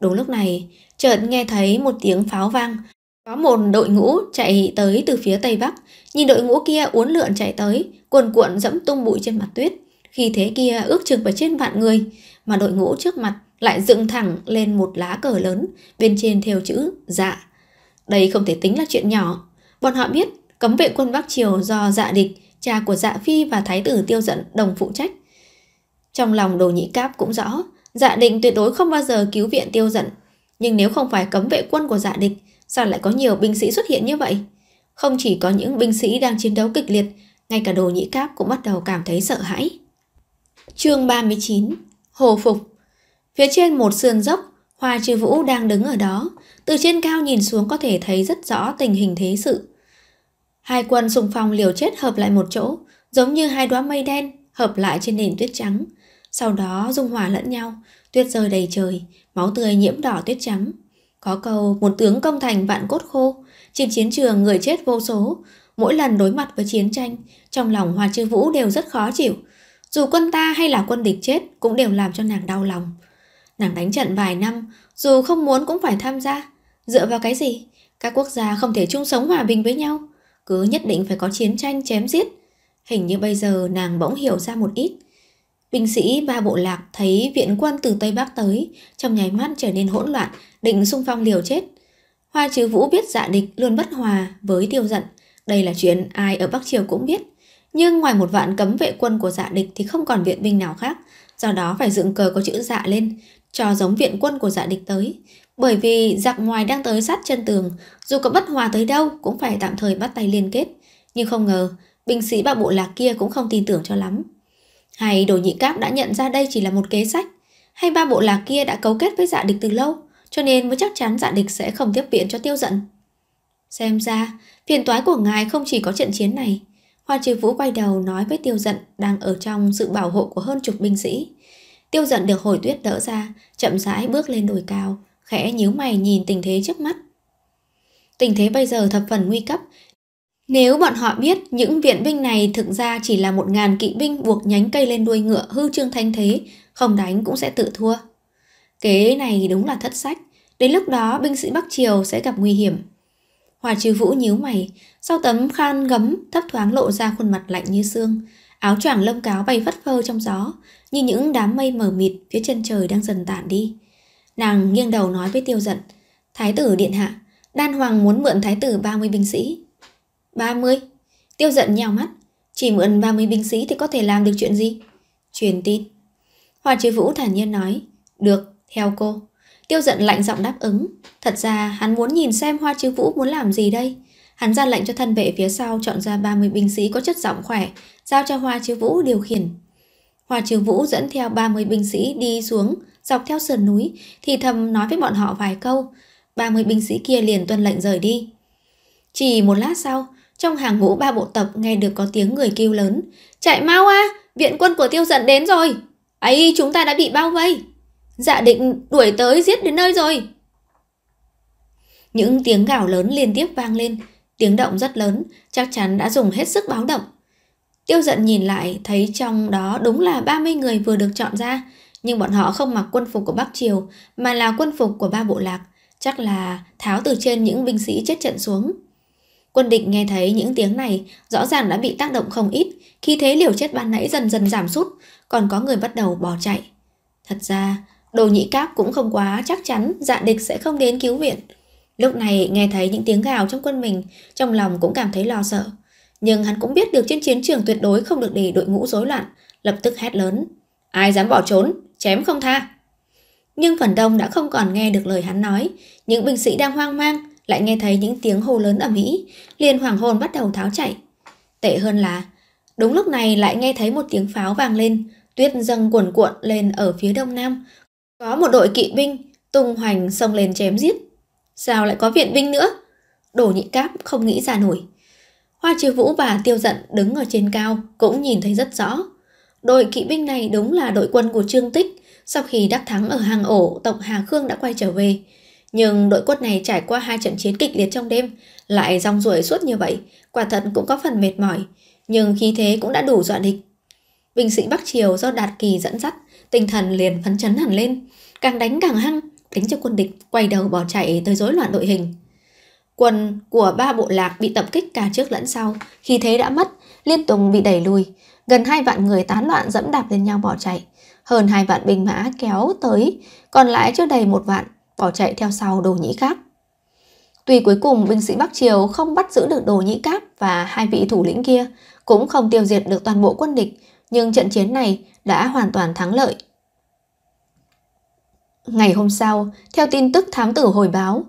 Đúng lúc này, chợt nghe thấy một tiếng pháo vang. Có một đội ngũ chạy tới từ phía tây bắc, nhìn đội ngũ kia uốn lượn chạy tới, cuồn cuộn dẫm tung bụi trên mặt tuyết. Khi thế kia ước chừng phải trên vạn người, mà đội ngũ trước mặt lại dựng thẳng lên một lá cờ lớn, bên trên theo chữ dạ. Đây không thể tính là chuyện nhỏ. Bọn họ biết cấm vệ quân Bắc Triều do dạ địch, cha của dạ phi và thái tử tiêu dẫn đồng phụ trách. Trong lòng đồ nhĩ cáp cũng rõ, Dạ định tuyệt đối không bao giờ cứu viện tiêu giận. Nhưng nếu không phải cấm vệ quân của dạ địch, sao lại có nhiều binh sĩ xuất hiện như vậy? Không chỉ có những binh sĩ đang chiến đấu kịch liệt, ngay cả đồ nhĩ cáp cũng bắt đầu cảm thấy sợ hãi. chương 39 Hồ Phục Phía trên một sườn dốc, Hoa Trư Vũ đang đứng ở đó, từ trên cao nhìn xuống có thể thấy rất rõ tình hình thế sự. Hai quân xung phong liều chết hợp lại một chỗ, giống như hai đóa mây đen hợp lại trên nền tuyết trắng, sau đó dung hòa lẫn nhau, tuyết rơi đầy trời, máu tươi nhiễm đỏ tuyết trắng. Có câu một tướng công thành vạn cốt khô, trên chiến trường người chết vô số. Mỗi lần đối mặt với chiến tranh, trong lòng Hoa Chư Vũ đều rất khó chịu. Dù quân ta hay là quân địch chết cũng đều làm cho nàng đau lòng. Nàng đánh trận vài năm, dù không muốn cũng phải tham gia. Dựa vào cái gì? Các quốc gia không thể chung sống hòa bình với nhau. Cứ nhất định phải có chiến tranh chém giết. Hình như bây giờ nàng bỗng hiểu ra một ít. Binh sĩ ba bộ lạc thấy viện quân từ Tây Bắc tới, trong nháy mắt trở nên hỗn loạn, định xung phong liều chết. Hoa chứ vũ biết dạ địch luôn bất hòa với tiêu giận, đây là chuyện ai ở Bắc Triều cũng biết. Nhưng ngoài một vạn cấm vệ quân của dạ địch thì không còn viện binh nào khác, do đó phải dựng cờ có chữ dạ lên, cho giống viện quân của dạ địch tới. Bởi vì giặc ngoài đang tới sát chân tường, dù có bất hòa tới đâu cũng phải tạm thời bắt tay liên kết. Nhưng không ngờ, binh sĩ ba bộ lạc kia cũng không tin tưởng cho lắm. Hay đồ nhị cáp đã nhận ra đây chỉ là một kế sách, hay ba bộ lạc kia đã cấu kết với dạ địch từ lâu, cho nên mới chắc chắn dạ địch sẽ không tiếp viện cho tiêu giận. Xem ra, phiền toái của ngài không chỉ có trận chiến này. Hoa trừ Vũ quay đầu nói với tiêu giận đang ở trong sự bảo hộ của hơn chục binh sĩ. Tiêu giận được hồi tuyết đỡ ra, chậm rãi bước lên đồi cao, khẽ nhíu mày nhìn tình thế trước mắt. Tình thế bây giờ thập phần nguy cấp, nếu bọn họ biết những viện binh này thực ra chỉ là một ngàn kỵ binh buộc nhánh cây lên đuôi ngựa hư trương thanh thế, không đánh cũng sẽ tự thua. Kế này đúng là thất sách, đến lúc đó binh sĩ Bắc Triều sẽ gặp nguy hiểm. Hòa trừ vũ nhíu mày, sau tấm khan gấm thấp thoáng lộ ra khuôn mặt lạnh như xương, áo choàng lông cáo bay phất phơ trong gió, như những đám mây mờ mịt phía chân trời đang dần tản đi. Nàng nghiêng đầu nói với tiêu giận, Thái tử điện hạ, Đan Hoàng muốn mượn thái tử 30 binh sĩ, 30. Tiêu giận nhào mắt. Chỉ mượn 30 binh sĩ thì có thể làm được chuyện gì? Truyền tin. Hoa chế vũ thản nhiên nói. Được, theo cô. Tiêu giận lạnh giọng đáp ứng. Thật ra hắn muốn nhìn xem Hoa Chứ Vũ muốn làm gì đây. Hắn ra lệnh cho thân vệ phía sau chọn ra 30 binh sĩ có chất giọng khỏe, giao cho Hoa Chứ Vũ điều khiển. Hoa Chứ Vũ dẫn theo 30 binh sĩ đi xuống, dọc theo sườn núi, thì thầm nói với bọn họ vài câu. 30 binh sĩ kia liền tuân lệnh rời đi. Chỉ một lát sau, trong hàng ngũ ba bộ tộc nghe được có tiếng người kêu lớn. Chạy mau a, à, viện quân của tiêu giận đến rồi. ấy chúng ta đã bị bao vây. Dạ định đuổi tới giết đến nơi rồi. Những tiếng gào lớn liên tiếp vang lên, tiếng động rất lớn, chắc chắn đã dùng hết sức báo động. Tiêu giận nhìn lại thấy trong đó đúng là 30 người vừa được chọn ra, nhưng bọn họ không mặc quân phục của Bắc Triều mà là quân phục của ba bộ lạc, chắc là tháo từ trên những binh sĩ chết trận xuống. Quân địch nghe thấy những tiếng này rõ ràng đã bị tác động không ít, khi thế liều chết ban nãy dần dần giảm sút, còn có người bắt đầu bỏ chạy. Thật ra, đồ nhị cáp cũng không quá chắc chắn dạ địch sẽ không đến cứu viện. Lúc này nghe thấy những tiếng gào trong quân mình, trong lòng cũng cảm thấy lo sợ. Nhưng hắn cũng biết được trên chiến trường tuyệt đối không được để đội ngũ rối loạn, lập tức hét lớn. Ai dám bỏ trốn, chém không tha. Nhưng phần đông đã không còn nghe được lời hắn nói, những binh sĩ đang hoang mang, lại nghe thấy những tiếng hô lớn ầm ĩ, liền hoảng hồn bắt đầu tháo chạy. Tệ hơn là, đúng lúc này lại nghe thấy một tiếng pháo vang lên, tuyết dâng cuồn cuộn lên ở phía đông nam. Có một đội kỵ binh tung hoành xông lên chém giết. Sao lại có viện binh nữa? Đổ nhị cáp không nghĩ ra nổi. Hoa triều vũ và tiêu giận đứng ở trên cao cũng nhìn thấy rất rõ. Đội kỵ binh này đúng là đội quân của Trương Tích sau khi đắc thắng ở hàng ổ tộc Hà Khương đã quay trở về. Nhưng đội quân này trải qua hai trận chiến kịch liệt trong đêm, lại rong ruổi suốt như vậy, quả thật cũng có phần mệt mỏi, nhưng khi thế cũng đã đủ dọa địch. Binh sĩ Bắc Triều do Đạt Kỳ dẫn dắt, tinh thần liền phấn chấn hẳn lên, càng đánh càng hăng, đánh cho quân địch quay đầu bỏ chạy tới rối loạn đội hình. Quân của ba bộ lạc bị tập kích cả trước lẫn sau, khi thế đã mất, liên tục bị đẩy lùi, gần hai vạn người tán loạn dẫm đạp lên nhau bỏ chạy, hơn hai vạn binh mã kéo tới, còn lại chưa đầy một vạn bỏ chạy theo sau đồ nhĩ cáp. Tuy cuối cùng binh sĩ Bắc Triều không bắt giữ được đồ nhĩ cáp và hai vị thủ lĩnh kia cũng không tiêu diệt được toàn bộ quân địch, nhưng trận chiến này đã hoàn toàn thắng lợi. Ngày hôm sau, theo tin tức thám tử hồi báo,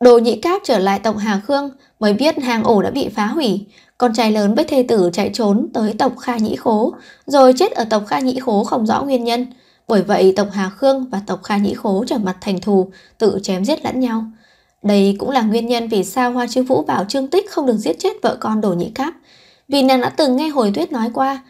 đồ nhĩ cáp trở lại tổng Hà Khương mới biết hang ổ đã bị phá hủy, con trai lớn với thê tử chạy trốn tới tộc Kha Nhĩ Khố, rồi chết ở tộc Kha Nhĩ Khố không rõ nguyên nhân – bởi vậy tộc Hà Khương và tộc Kha Nhĩ Khố trở mặt thành thù, tự chém giết lẫn nhau. Đây cũng là nguyên nhân vì sao Hoa Chư Vũ bảo Trương Tích không được giết chết vợ con đổ Nhĩ Cáp, vì nàng đã từng nghe Hồi Tuyết nói qua.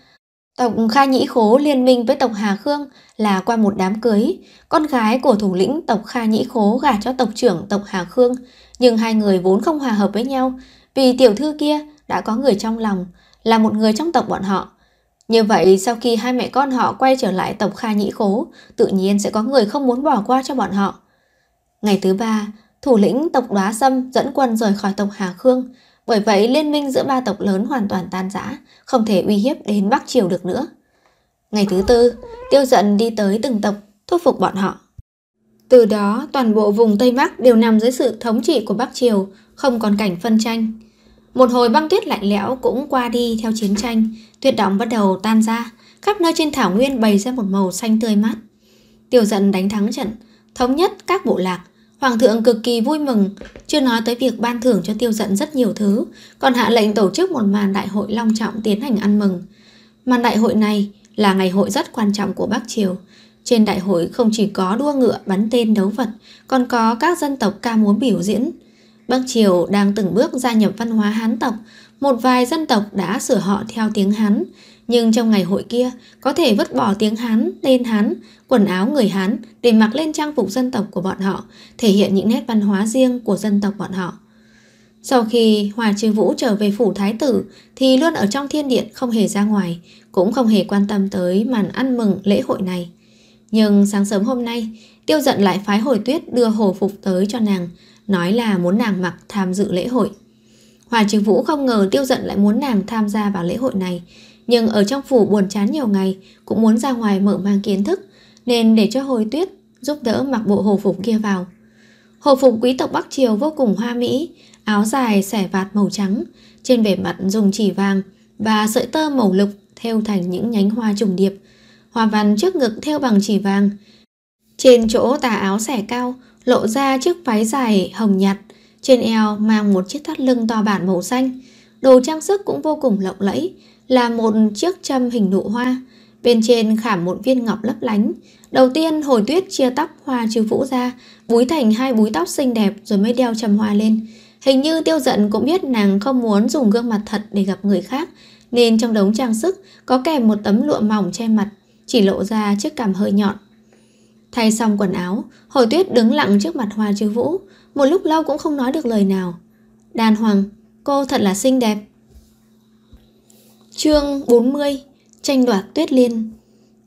Tộc Kha Nhĩ Khố liên minh với tộc Hà Khương là qua một đám cưới, con gái của thủ lĩnh tộc Kha Nhĩ Khố gả cho tộc trưởng tộc Hà Khương, nhưng hai người vốn không hòa hợp với nhau, vì tiểu thư kia đã có người trong lòng, là một người trong tộc bọn họ. Như vậy sau khi hai mẹ con họ quay trở lại tộc kha nhĩ khố, tự nhiên sẽ có người không muốn bỏ qua cho bọn họ. Ngày thứ ba, thủ lĩnh tộc đoá sâm dẫn quân rời khỏi tộc Hà Khương, bởi vậy liên minh giữa ba tộc lớn hoàn toàn tan rã, không thể uy hiếp đến Bắc Triều được nữa. Ngày thứ tư, tiêu giận đi tới từng tộc, thuyết phục bọn họ. Từ đó, toàn bộ vùng Tây Bắc đều nằm dưới sự thống trị của Bắc Triều, không còn cảnh phân tranh. Một hồi băng tuyết lạnh lẽo cũng qua đi theo chiến tranh, tuyệt động bắt đầu tan ra, khắp nơi trên thảo nguyên bày ra một màu xanh tươi mát. Tiểu dận đánh thắng trận, thống nhất các bộ lạc, Hoàng thượng cực kỳ vui mừng, chưa nói tới việc ban thưởng cho tiêu dận rất nhiều thứ, còn hạ lệnh tổ chức một màn đại hội long trọng tiến hành ăn mừng. Màn đại hội này là ngày hội rất quan trọng của Bắc Triều. Trên đại hội không chỉ có đua ngựa, bắn tên, đấu vật, còn có các dân tộc ca múa biểu diễn – Bắc Triều đang từng bước gia nhập văn hóa Hán tộc, một vài dân tộc đã sửa họ theo tiếng Hán, nhưng trong ngày hội kia có thể vứt bỏ tiếng Hán, tên Hán, quần áo người Hán để mặc lên trang phục dân tộc của bọn họ, thể hiện những nét văn hóa riêng của dân tộc bọn họ. Sau khi Hòa Trư Vũ trở về phủ thái tử thì luôn ở trong thiên điện không hề ra ngoài, cũng không hề quan tâm tới màn ăn mừng lễ hội này. Nhưng sáng sớm hôm nay, Tiêu giận lại phái hồi tuyết đưa hồ phục tới cho nàng, nói là muốn nàng mặc tham dự lễ hội. Hòa Trường Vũ không ngờ Tiêu Dận lại muốn nàng tham gia vào lễ hội này, nhưng ở trong phủ buồn chán nhiều ngày, cũng muốn ra ngoài mở mang kiến thức, nên để cho Hồi Tuyết giúp đỡ mặc bộ hồ phục kia vào. Hồ phục quý tộc Bắc Triều vô cùng hoa mỹ, áo dài xẻ vạt màu trắng, trên bề mặt dùng chỉ vàng và sợi tơ màu lục theo thành những nhánh hoa trùng điệp, hoa văn trước ngực theo bằng chỉ vàng. Trên chỗ tà áo xẻ cao, lộ ra chiếc váy dài hồng nhạt, trên eo mang một chiếc thắt lưng to bản màu xanh. Đồ trang sức cũng vô cùng lộng lẫy, là một chiếc châm hình nụ hoa, bên trên khảm một viên ngọc lấp lánh. Đầu tiên hồi tuyết chia tóc hoa trừ vũ ra, búi thành hai búi tóc xinh đẹp rồi mới đeo châm hoa lên. Hình như tiêu giận cũng biết nàng không muốn dùng gương mặt thật để gặp người khác, nên trong đống trang sức có kèm một tấm lụa mỏng che mặt, chỉ lộ ra chiếc cằm hơi nhọn. Thay xong quần áo, Hồ Tuyết đứng lặng trước mặt Hoa Chứ Vũ, một lúc lâu cũng không nói được lời nào. Đàn hoàng, cô thật là xinh đẹp. Chương 40 Tranh đoạt tuyết liên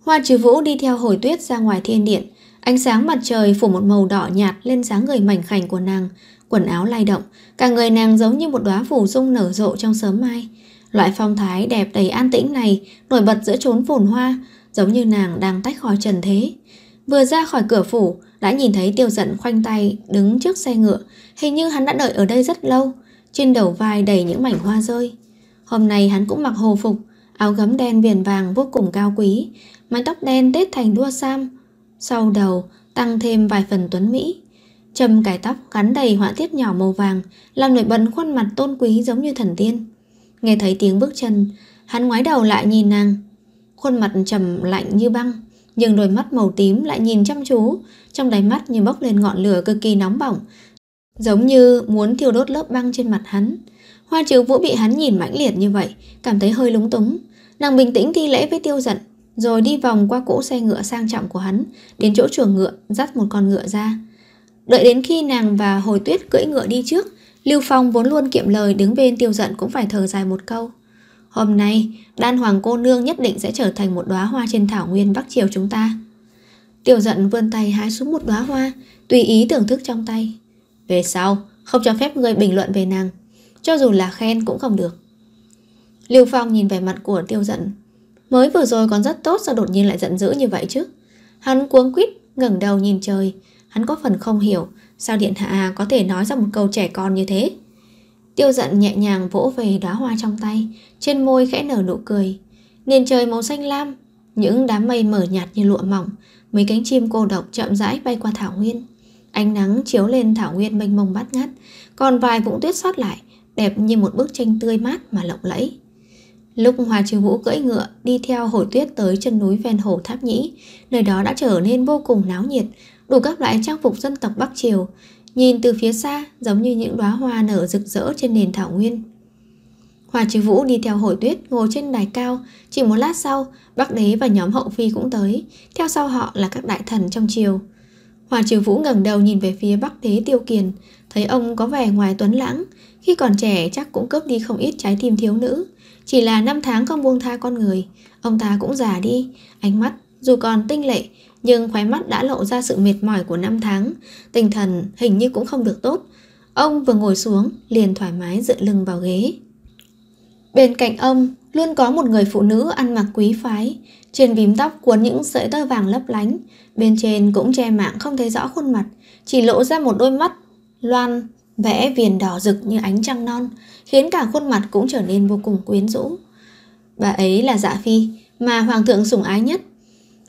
Hoa Chứ Vũ đi theo hồi tuyết ra ngoài thiên điện, ánh sáng mặt trời phủ một màu đỏ nhạt lên dáng người mảnh khảnh của nàng, quần áo lay động, cả người nàng giống như một đóa phù dung nở rộ trong sớm mai. Loại phong thái đẹp đầy an tĩnh này nổi bật giữa chốn phồn hoa, giống như nàng đang tách khỏi trần thế. Vừa ra khỏi cửa phủ, đã nhìn thấy tiêu giận khoanh tay đứng trước xe ngựa, hình như hắn đã đợi ở đây rất lâu, trên đầu vai đầy những mảnh hoa rơi. Hôm nay hắn cũng mặc hồ phục, áo gấm đen viền vàng vô cùng cao quý, mái tóc đen tết thành đua sam, sau đầu tăng thêm vài phần tuấn mỹ. Trầm cải tóc gắn đầy họa tiết nhỏ màu vàng, làm nổi bật khuôn mặt tôn quý giống như thần tiên. Nghe thấy tiếng bước chân, hắn ngoái đầu lại nhìn nàng. Khuôn mặt trầm lạnh như băng, nhưng đôi mắt màu tím lại nhìn chăm chú, trong đáy mắt như bốc lên ngọn lửa cực kỳ nóng bỏng, giống như muốn thiêu đốt lớp băng trên mặt hắn. Hoa trừ vũ bị hắn nhìn mãnh liệt như vậy, cảm thấy hơi lúng túng. Nàng bình tĩnh thi lễ với tiêu giận, rồi đi vòng qua cỗ xe ngựa sang trọng của hắn, đến chỗ chuồng ngựa, dắt một con ngựa ra. Đợi đến khi nàng và hồi tuyết cưỡi ngựa đi trước, Lưu Phong vốn luôn kiệm lời đứng bên tiêu giận cũng phải thở dài một câu hôm nay đan hoàng cô nương nhất định sẽ trở thành một đóa hoa trên thảo nguyên Bắc Triều chúng ta. Tiểu giận vươn tay hái xuống một đóa hoa, tùy ý thưởng thức trong tay. Về sau, không cho phép người bình luận về nàng, cho dù là khen cũng không được. Lưu Phong nhìn vẻ mặt của tiêu giận. Mới vừa rồi còn rất tốt sao đột nhiên lại giận dữ như vậy chứ? Hắn cuống quýt ngẩng đầu nhìn trời, hắn có phần không hiểu sao Điện Hạ có thể nói ra một câu trẻ con như thế. Tiêu giận nhẹ nhàng vỗ về đóa hoa trong tay, trên môi khẽ nở nụ cười. Nền trời màu xanh lam, những đám mây mở nhạt như lụa mỏng, mấy cánh chim cô độc chậm rãi bay qua thảo nguyên. Ánh nắng chiếu lên thảo nguyên mênh mông bát ngát, còn vài vũng tuyết sót lại, đẹp như một bức tranh tươi mát mà lộng lẫy. Lúc Hoa Chiêu Vũ cưỡi ngựa đi theo hồi tuyết tới chân núi ven hồ Tháp Nhĩ, nơi đó đã trở nên vô cùng náo nhiệt, đủ các loại trang phục dân tộc Bắc Triều, Nhìn từ phía xa giống như những đóa hoa nở rực rỡ trên nền thảo nguyên. Hoa trừ Vũ đi theo hội tuyết ngồi trên đài cao, chỉ một lát sau, Bắc Đế và nhóm hậu phi cũng tới, theo sau họ là các đại thần trong triều. Hoa trừ Vũ ngẩng đầu nhìn về phía Bắc Đế Tiêu Kiền, thấy ông có vẻ ngoài tuấn lãng, khi còn trẻ chắc cũng cướp đi không ít trái tim thiếu nữ, chỉ là năm tháng không buông tha con người, ông ta cũng già đi, ánh mắt dù còn tinh lệ nhưng khóe mắt đã lộ ra sự mệt mỏi của năm tháng, tinh thần hình như cũng không được tốt. Ông vừa ngồi xuống, liền thoải mái dựa lưng vào ghế. Bên cạnh ông, luôn có một người phụ nữ ăn mặc quý phái, trên bím tóc cuốn những sợi tơ vàng lấp lánh, bên trên cũng che mạng không thấy rõ khuôn mặt, chỉ lộ ra một đôi mắt loan vẽ viền đỏ rực như ánh trăng non, khiến cả khuôn mặt cũng trở nên vô cùng quyến rũ. Bà ấy là Dạ Phi, mà hoàng thượng sủng ái nhất,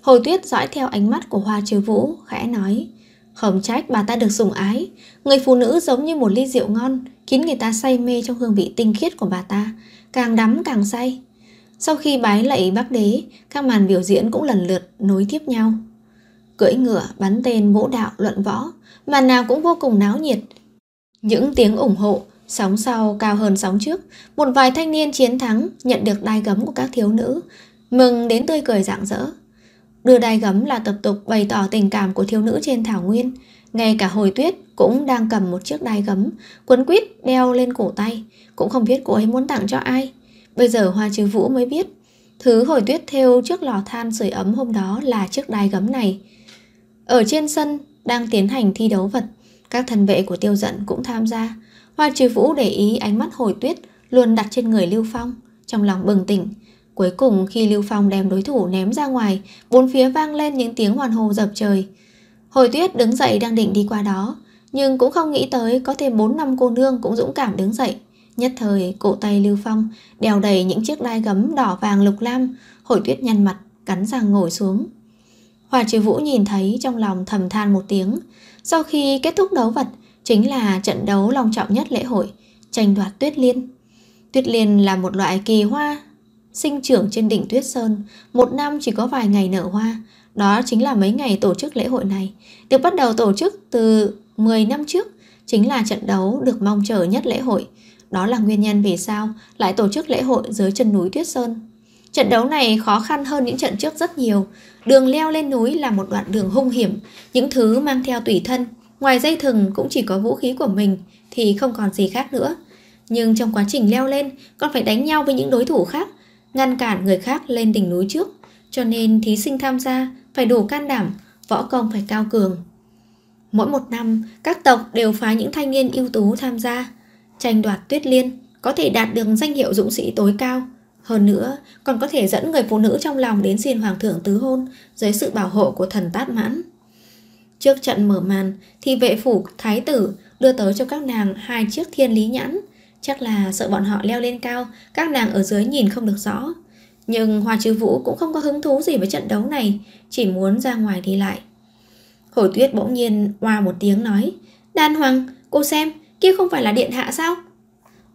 Hồ Tuyết dõi theo ánh mắt của Hoa Chiếu Vũ, khẽ nói. Không trách bà ta được sủng ái, người phụ nữ giống như một ly rượu ngon, khiến người ta say mê trong hương vị tinh khiết của bà ta, càng đắm càng say. Sau khi bái lạy bác đế, các màn biểu diễn cũng lần lượt nối tiếp nhau. Cưỡi ngựa, bắn tên, vũ đạo, luận võ, màn nào cũng vô cùng náo nhiệt. Những tiếng ủng hộ, sóng sau cao hơn sóng trước, một vài thanh niên chiến thắng nhận được đai gấm của các thiếu nữ, mừng đến tươi cười rạng rỡ. Đưa đai gấm là tập tục bày tỏ tình cảm của thiếu nữ trên thảo nguyên. Ngay cả hồi tuyết cũng đang cầm một chiếc đai gấm, quấn quýt đeo lên cổ tay. Cũng không biết cô ấy muốn tặng cho ai. Bây giờ Hoa Trừ Vũ mới biết. Thứ hồi tuyết theo trước lò than sưởi ấm hôm đó là chiếc đai gấm này. Ở trên sân đang tiến hành thi đấu vật. Các thần vệ của tiêu giận cũng tham gia. Hoa Trừ Vũ để ý ánh mắt hồi tuyết luôn đặt trên người Lưu Phong. Trong lòng bừng tỉnh, Cuối cùng khi Lưu Phong đem đối thủ ném ra ngoài, bốn phía vang lên những tiếng hoàn hồ dập trời. Hồi tuyết đứng dậy đang định đi qua đó, nhưng cũng không nghĩ tới có thêm bốn năm cô nương cũng dũng cảm đứng dậy. Nhất thời, cổ tay Lưu Phong đèo đầy những chiếc đai gấm đỏ vàng lục lam, hồi tuyết nhăn mặt, cắn răng ngồi xuống. Hòa Trừ Vũ nhìn thấy trong lòng thầm than một tiếng. Sau khi kết thúc đấu vật, chính là trận đấu long trọng nhất lễ hội, tranh đoạt tuyết liên. Tuyết liên là một loại kỳ hoa sinh trưởng trên đỉnh Tuyết Sơn, một năm chỉ có vài ngày nở hoa. Đó chính là mấy ngày tổ chức lễ hội này. Được bắt đầu tổ chức từ 10 năm trước, chính là trận đấu được mong chờ nhất lễ hội. Đó là nguyên nhân vì sao lại tổ chức lễ hội dưới chân núi Tuyết Sơn. Trận đấu này khó khăn hơn những trận trước rất nhiều. Đường leo lên núi là một đoạn đường hung hiểm, những thứ mang theo tùy thân, ngoài dây thừng cũng chỉ có vũ khí của mình thì không còn gì khác nữa. Nhưng trong quá trình leo lên, con phải đánh nhau với những đối thủ khác ngăn cản người khác lên đỉnh núi trước, cho nên thí sinh tham gia phải đủ can đảm, võ công phải cao cường. Mỗi một năm, các tộc đều phái những thanh niên ưu tú tham gia. Tranh đoạt tuyết liên có thể đạt được danh hiệu dũng sĩ tối cao. Hơn nữa, còn có thể dẫn người phụ nữ trong lòng đến xin hoàng thượng tứ hôn dưới sự bảo hộ của thần tát mãn. Trước trận mở màn, thì vệ phủ thái tử đưa tới cho các nàng hai chiếc thiên lý nhãn Chắc là sợ bọn họ leo lên cao, các nàng ở dưới nhìn không được rõ. Nhưng Hoa Trư Vũ cũng không có hứng thú gì với trận đấu này, chỉ muốn ra ngoài đi lại. Hồ Tuyết bỗng nhiên oa một tiếng nói, Đan Hoàng, cô xem, kia không phải là điện hạ sao?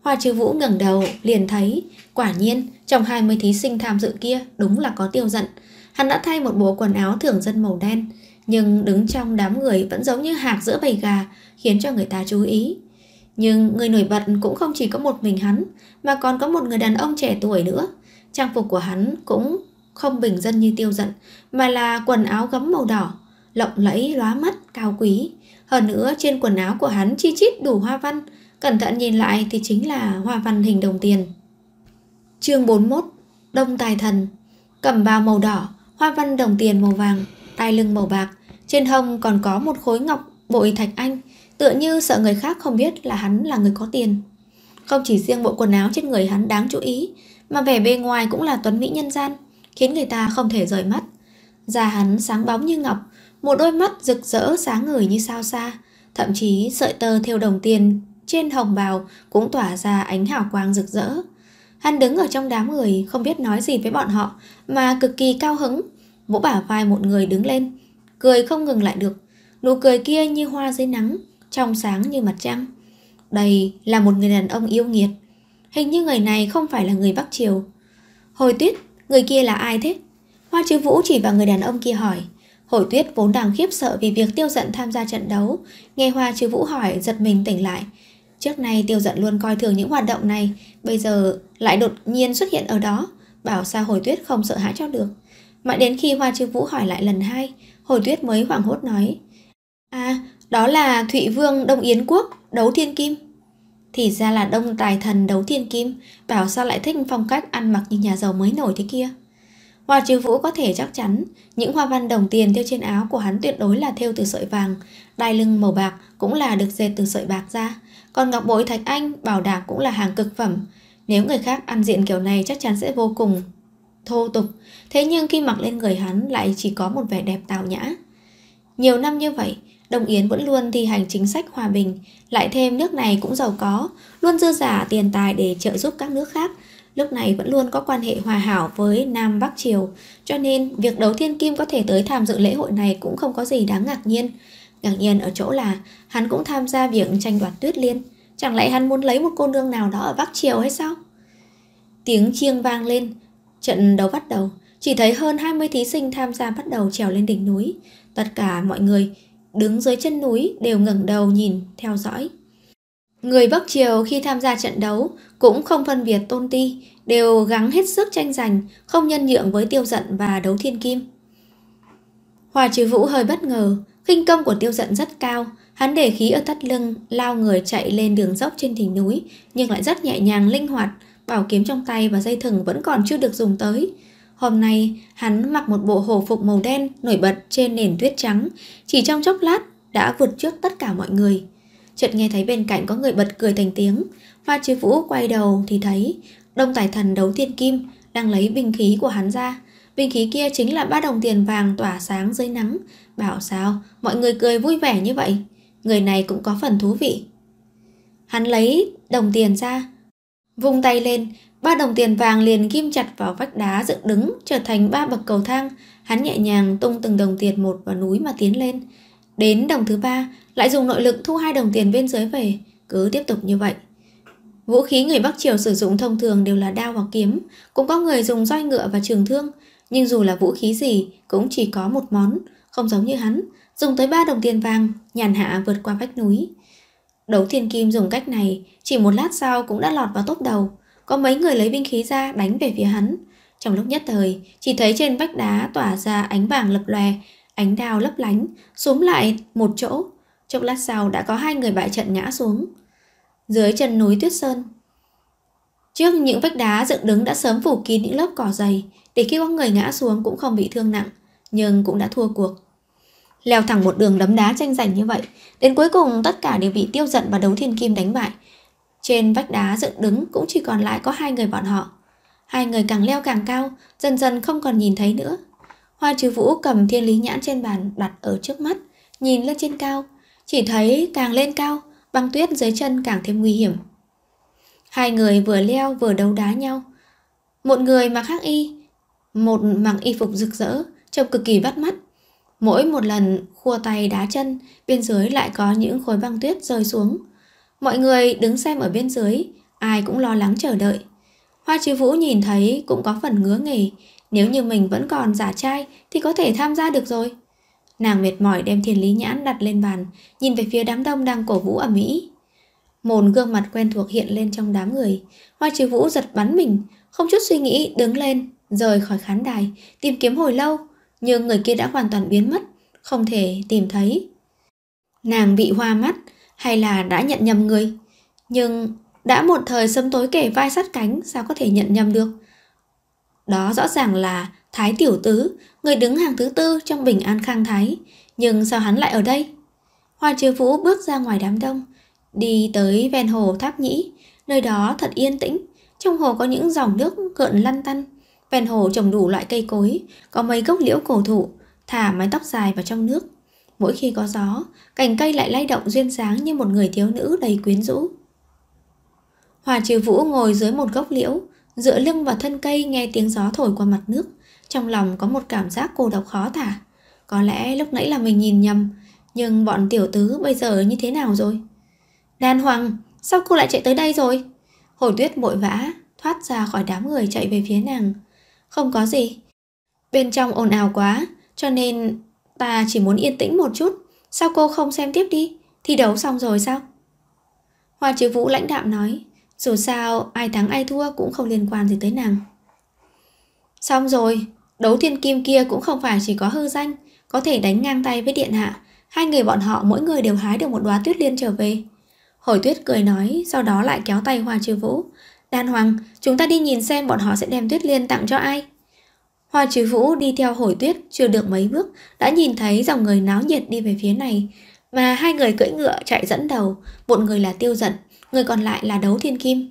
Hoa Trư Vũ ngẩng đầu, liền thấy, quả nhiên, trong 20 thí sinh tham dự kia đúng là có tiêu giận. Hắn đã thay một bộ quần áo thường dân màu đen, nhưng đứng trong đám người vẫn giống như hạc giữa bầy gà, khiến cho người ta chú ý. Nhưng người nổi bật cũng không chỉ có một mình hắn, mà còn có một người đàn ông trẻ tuổi nữa. Trang phục của hắn cũng không bình dân như tiêu giận, mà là quần áo gấm màu đỏ, lộng lẫy lóa mắt, cao quý. Hơn nữa trên quần áo của hắn chi chít đủ hoa văn, cẩn thận nhìn lại thì chính là hoa văn hình đồng tiền. Chương 41 Đông Tài Thần Cầm bào màu đỏ, hoa văn đồng tiền màu vàng, tay lưng màu bạc, trên hông còn có một khối ngọc bội thạch anh tựa như sợ người khác không biết là hắn là người có tiền. Không chỉ riêng bộ quần áo trên người hắn đáng chú ý, mà vẻ bề ngoài cũng là tuấn mỹ nhân gian, khiến người ta không thể rời mắt. Da hắn sáng bóng như ngọc, một đôi mắt rực rỡ sáng ngời như sao xa, thậm chí sợi tơ thêu đồng tiền trên hồng bào cũng tỏa ra ánh hào quang rực rỡ. Hắn đứng ở trong đám người không biết nói gì với bọn họ mà cực kỳ cao hứng, vỗ bả vai một người đứng lên, cười không ngừng lại được, nụ cười kia như hoa dưới nắng, trong sáng như mặt trăng. Đây là một người đàn ông yêu nghiệt. Hình như người này không phải là người Bắc Triều. Hồi tuyết, người kia là ai thế? Hoa Chứ Vũ chỉ vào người đàn ông kia hỏi. Hồi tuyết vốn đang khiếp sợ vì việc tiêu giận tham gia trận đấu. Nghe Hoa Chứ Vũ hỏi giật mình tỉnh lại. Trước nay tiêu giận luôn coi thường những hoạt động này, bây giờ lại đột nhiên xuất hiện ở đó. Bảo sao hồi tuyết không sợ hãi cho được. Mãi đến khi Hoa Chứ Vũ hỏi lại lần hai, hồi tuyết mới hoảng hốt nói. À, đó là Thụy Vương Đông Yến Quốc đấu thiên kim Thì ra là Đông Tài Thần đấu thiên kim Bảo sao lại thích phong cách ăn mặc như nhà giàu mới nổi thế kia Hoa Chiêu Vũ có thể chắc chắn Những hoa văn đồng tiền thêu trên áo của hắn tuyệt đối là thêu từ sợi vàng Đai lưng màu bạc cũng là được dệt từ sợi bạc ra Còn ngọc bội thạch anh bảo đảm cũng là hàng cực phẩm Nếu người khác ăn diện kiểu này chắc chắn sẽ vô cùng thô tục Thế nhưng khi mặc lên người hắn lại chỉ có một vẻ đẹp tào nhã Nhiều năm như vậy Đông Yến vẫn luôn thi hành chính sách hòa bình, lại thêm nước này cũng giàu có, luôn dư giả tiền tài để trợ giúp các nước khác, lúc này vẫn luôn có quan hệ hòa hảo với Nam Bắc Triều, cho nên việc đấu thiên kim có thể tới tham dự lễ hội này cũng không có gì đáng ngạc nhiên. Ngạc nhiên ở chỗ là hắn cũng tham gia việc tranh đoạt tuyết liên, chẳng lẽ hắn muốn lấy một cô nương nào đó ở Bắc Triều hay sao? Tiếng chiêng vang lên, trận đấu bắt đầu, chỉ thấy hơn 20 thí sinh tham gia bắt đầu trèo lên đỉnh núi. Tất cả mọi người đứng dưới chân núi đều ngẩng đầu nhìn, theo dõi. Người Bắc Triều khi tham gia trận đấu cũng không phân biệt tôn ti, đều gắng hết sức tranh giành, không nhân nhượng với tiêu giận và đấu thiên kim. Hòa trừ vũ hơi bất ngờ, khinh công của tiêu giận rất cao, hắn để khí ở thắt lưng, lao người chạy lên đường dốc trên đỉnh núi, nhưng lại rất nhẹ nhàng linh hoạt, bảo kiếm trong tay và dây thừng vẫn còn chưa được dùng tới. Hôm nay, hắn mặc một bộ hồ phục màu đen nổi bật trên nền tuyết trắng, chỉ trong chốc lát đã vượt trước tất cả mọi người. Chợt nghe thấy bên cạnh có người bật cười thành tiếng, Hoa Chí Vũ quay đầu thì thấy Đông Tài Thần đấu thiên kim đang lấy binh khí của hắn ra. Binh khí kia chính là ba đồng tiền vàng tỏa sáng dưới nắng. Bảo sao, mọi người cười vui vẻ như vậy. Người này cũng có phần thú vị. Hắn lấy đồng tiền ra, vung tay lên, Ba đồng tiền vàng liền ghim chặt vào vách đá dựng đứng, trở thành ba bậc cầu thang. Hắn nhẹ nhàng tung từng đồng tiền một vào núi mà tiến lên. Đến đồng thứ ba, lại dùng nội lực thu hai đồng tiền bên dưới về, cứ tiếp tục như vậy. Vũ khí người Bắc Triều sử dụng thông thường đều là đao hoặc kiếm, cũng có người dùng roi ngựa và trường thương, nhưng dù là vũ khí gì cũng chỉ có một món, không giống như hắn, dùng tới ba đồng tiền vàng, nhàn hạ vượt qua vách núi. Đấu thiên kim dùng cách này, chỉ một lát sau cũng đã lọt vào top đầu, có mấy người lấy binh khí ra đánh về phía hắn. Trong lúc nhất thời, chỉ thấy trên vách đá tỏa ra ánh vàng lập lòe, ánh đao lấp lánh, xuống lại một chỗ. Chốc lát sau đã có hai người bại trận ngã xuống. Dưới chân núi tuyết sơn, Trước những vách đá dựng đứng đã sớm phủ kín những lớp cỏ dày, để khi có người ngã xuống cũng không bị thương nặng, nhưng cũng đã thua cuộc. Leo thẳng một đường đấm đá tranh giành như vậy, đến cuối cùng tất cả đều bị tiêu giận và đấu thiên kim đánh bại, trên vách đá dựng đứng cũng chỉ còn lại có hai người bọn họ. Hai người càng leo càng cao, dần dần không còn nhìn thấy nữa. Hoa trừ vũ cầm thiên lý nhãn trên bàn đặt ở trước mắt, nhìn lên trên cao. Chỉ thấy càng lên cao, băng tuyết dưới chân càng thêm nguy hiểm. Hai người vừa leo vừa đấu đá nhau. Một người mặc hắc y, một mặc y phục rực rỡ, trông cực kỳ bắt mắt. Mỗi một lần khua tay đá chân, bên dưới lại có những khối băng tuyết rơi xuống. Mọi người đứng xem ở bên dưới, ai cũng lo lắng chờ đợi. Hoa Chí Vũ nhìn thấy cũng có phần ngứa nghề, nếu như mình vẫn còn giả trai thì có thể tham gia được rồi. Nàng mệt mỏi đem thiền lý nhãn đặt lên bàn, nhìn về phía đám đông đang cổ vũ ở Mỹ. Mồn gương mặt quen thuộc hiện lên trong đám người, Hoa Chí Vũ giật bắn mình, không chút suy nghĩ đứng lên, rời khỏi khán đài, tìm kiếm hồi lâu, nhưng người kia đã hoàn toàn biến mất, không thể tìm thấy. Nàng bị hoa mắt, hay là đã nhận nhầm người. Nhưng đã một thời sâm tối kể vai sát cánh sao có thể nhận nhầm được. Đó rõ ràng là Thái Tiểu Tứ, người đứng hàng thứ tư trong bình an khang Thái. Nhưng sao hắn lại ở đây? Hoa Chứ Vũ bước ra ngoài đám đông, đi tới ven hồ Tháp Nhĩ. Nơi đó thật yên tĩnh, trong hồ có những dòng nước gợn lăn tăn. Ven hồ trồng đủ loại cây cối, có mấy gốc liễu cổ thụ, thả mái tóc dài vào trong nước mỗi khi có gió, cành cây lại lay động duyên dáng như một người thiếu nữ đầy quyến rũ. Hòa Trừ Vũ ngồi dưới một gốc liễu, dựa lưng vào thân cây nghe tiếng gió thổi qua mặt nước, trong lòng có một cảm giác cô độc khó tả. Có lẽ lúc nãy là mình nhìn nhầm, nhưng bọn tiểu tứ bây giờ như thế nào rồi? Đan Hoàng, sao cô lại chạy tới đây rồi? Hồi tuyết bội vã, thoát ra khỏi đám người chạy về phía nàng. Không có gì. Bên trong ồn ào quá, cho nên Ta chỉ muốn yên tĩnh một chút Sao cô không xem tiếp đi Thi đấu xong rồi sao Hoa chữ vũ lãnh đạm nói Dù sao ai thắng ai thua cũng không liên quan gì tới nàng Xong rồi Đấu thiên kim kia cũng không phải chỉ có hư danh Có thể đánh ngang tay với điện hạ Hai người bọn họ mỗi người đều hái được một đóa tuyết liên trở về Hồi tuyết cười nói Sau đó lại kéo tay Hoa chữ vũ Đan Hoàng, chúng ta đi nhìn xem bọn họ sẽ đem tuyết liên tặng cho ai Hoa Trí Vũ đi theo hồi tuyết chưa được mấy bước đã nhìn thấy dòng người náo nhiệt đi về phía này, mà hai người cưỡi ngựa chạy dẫn đầu, một người là Tiêu Dận, người còn lại là Đấu Thiên Kim.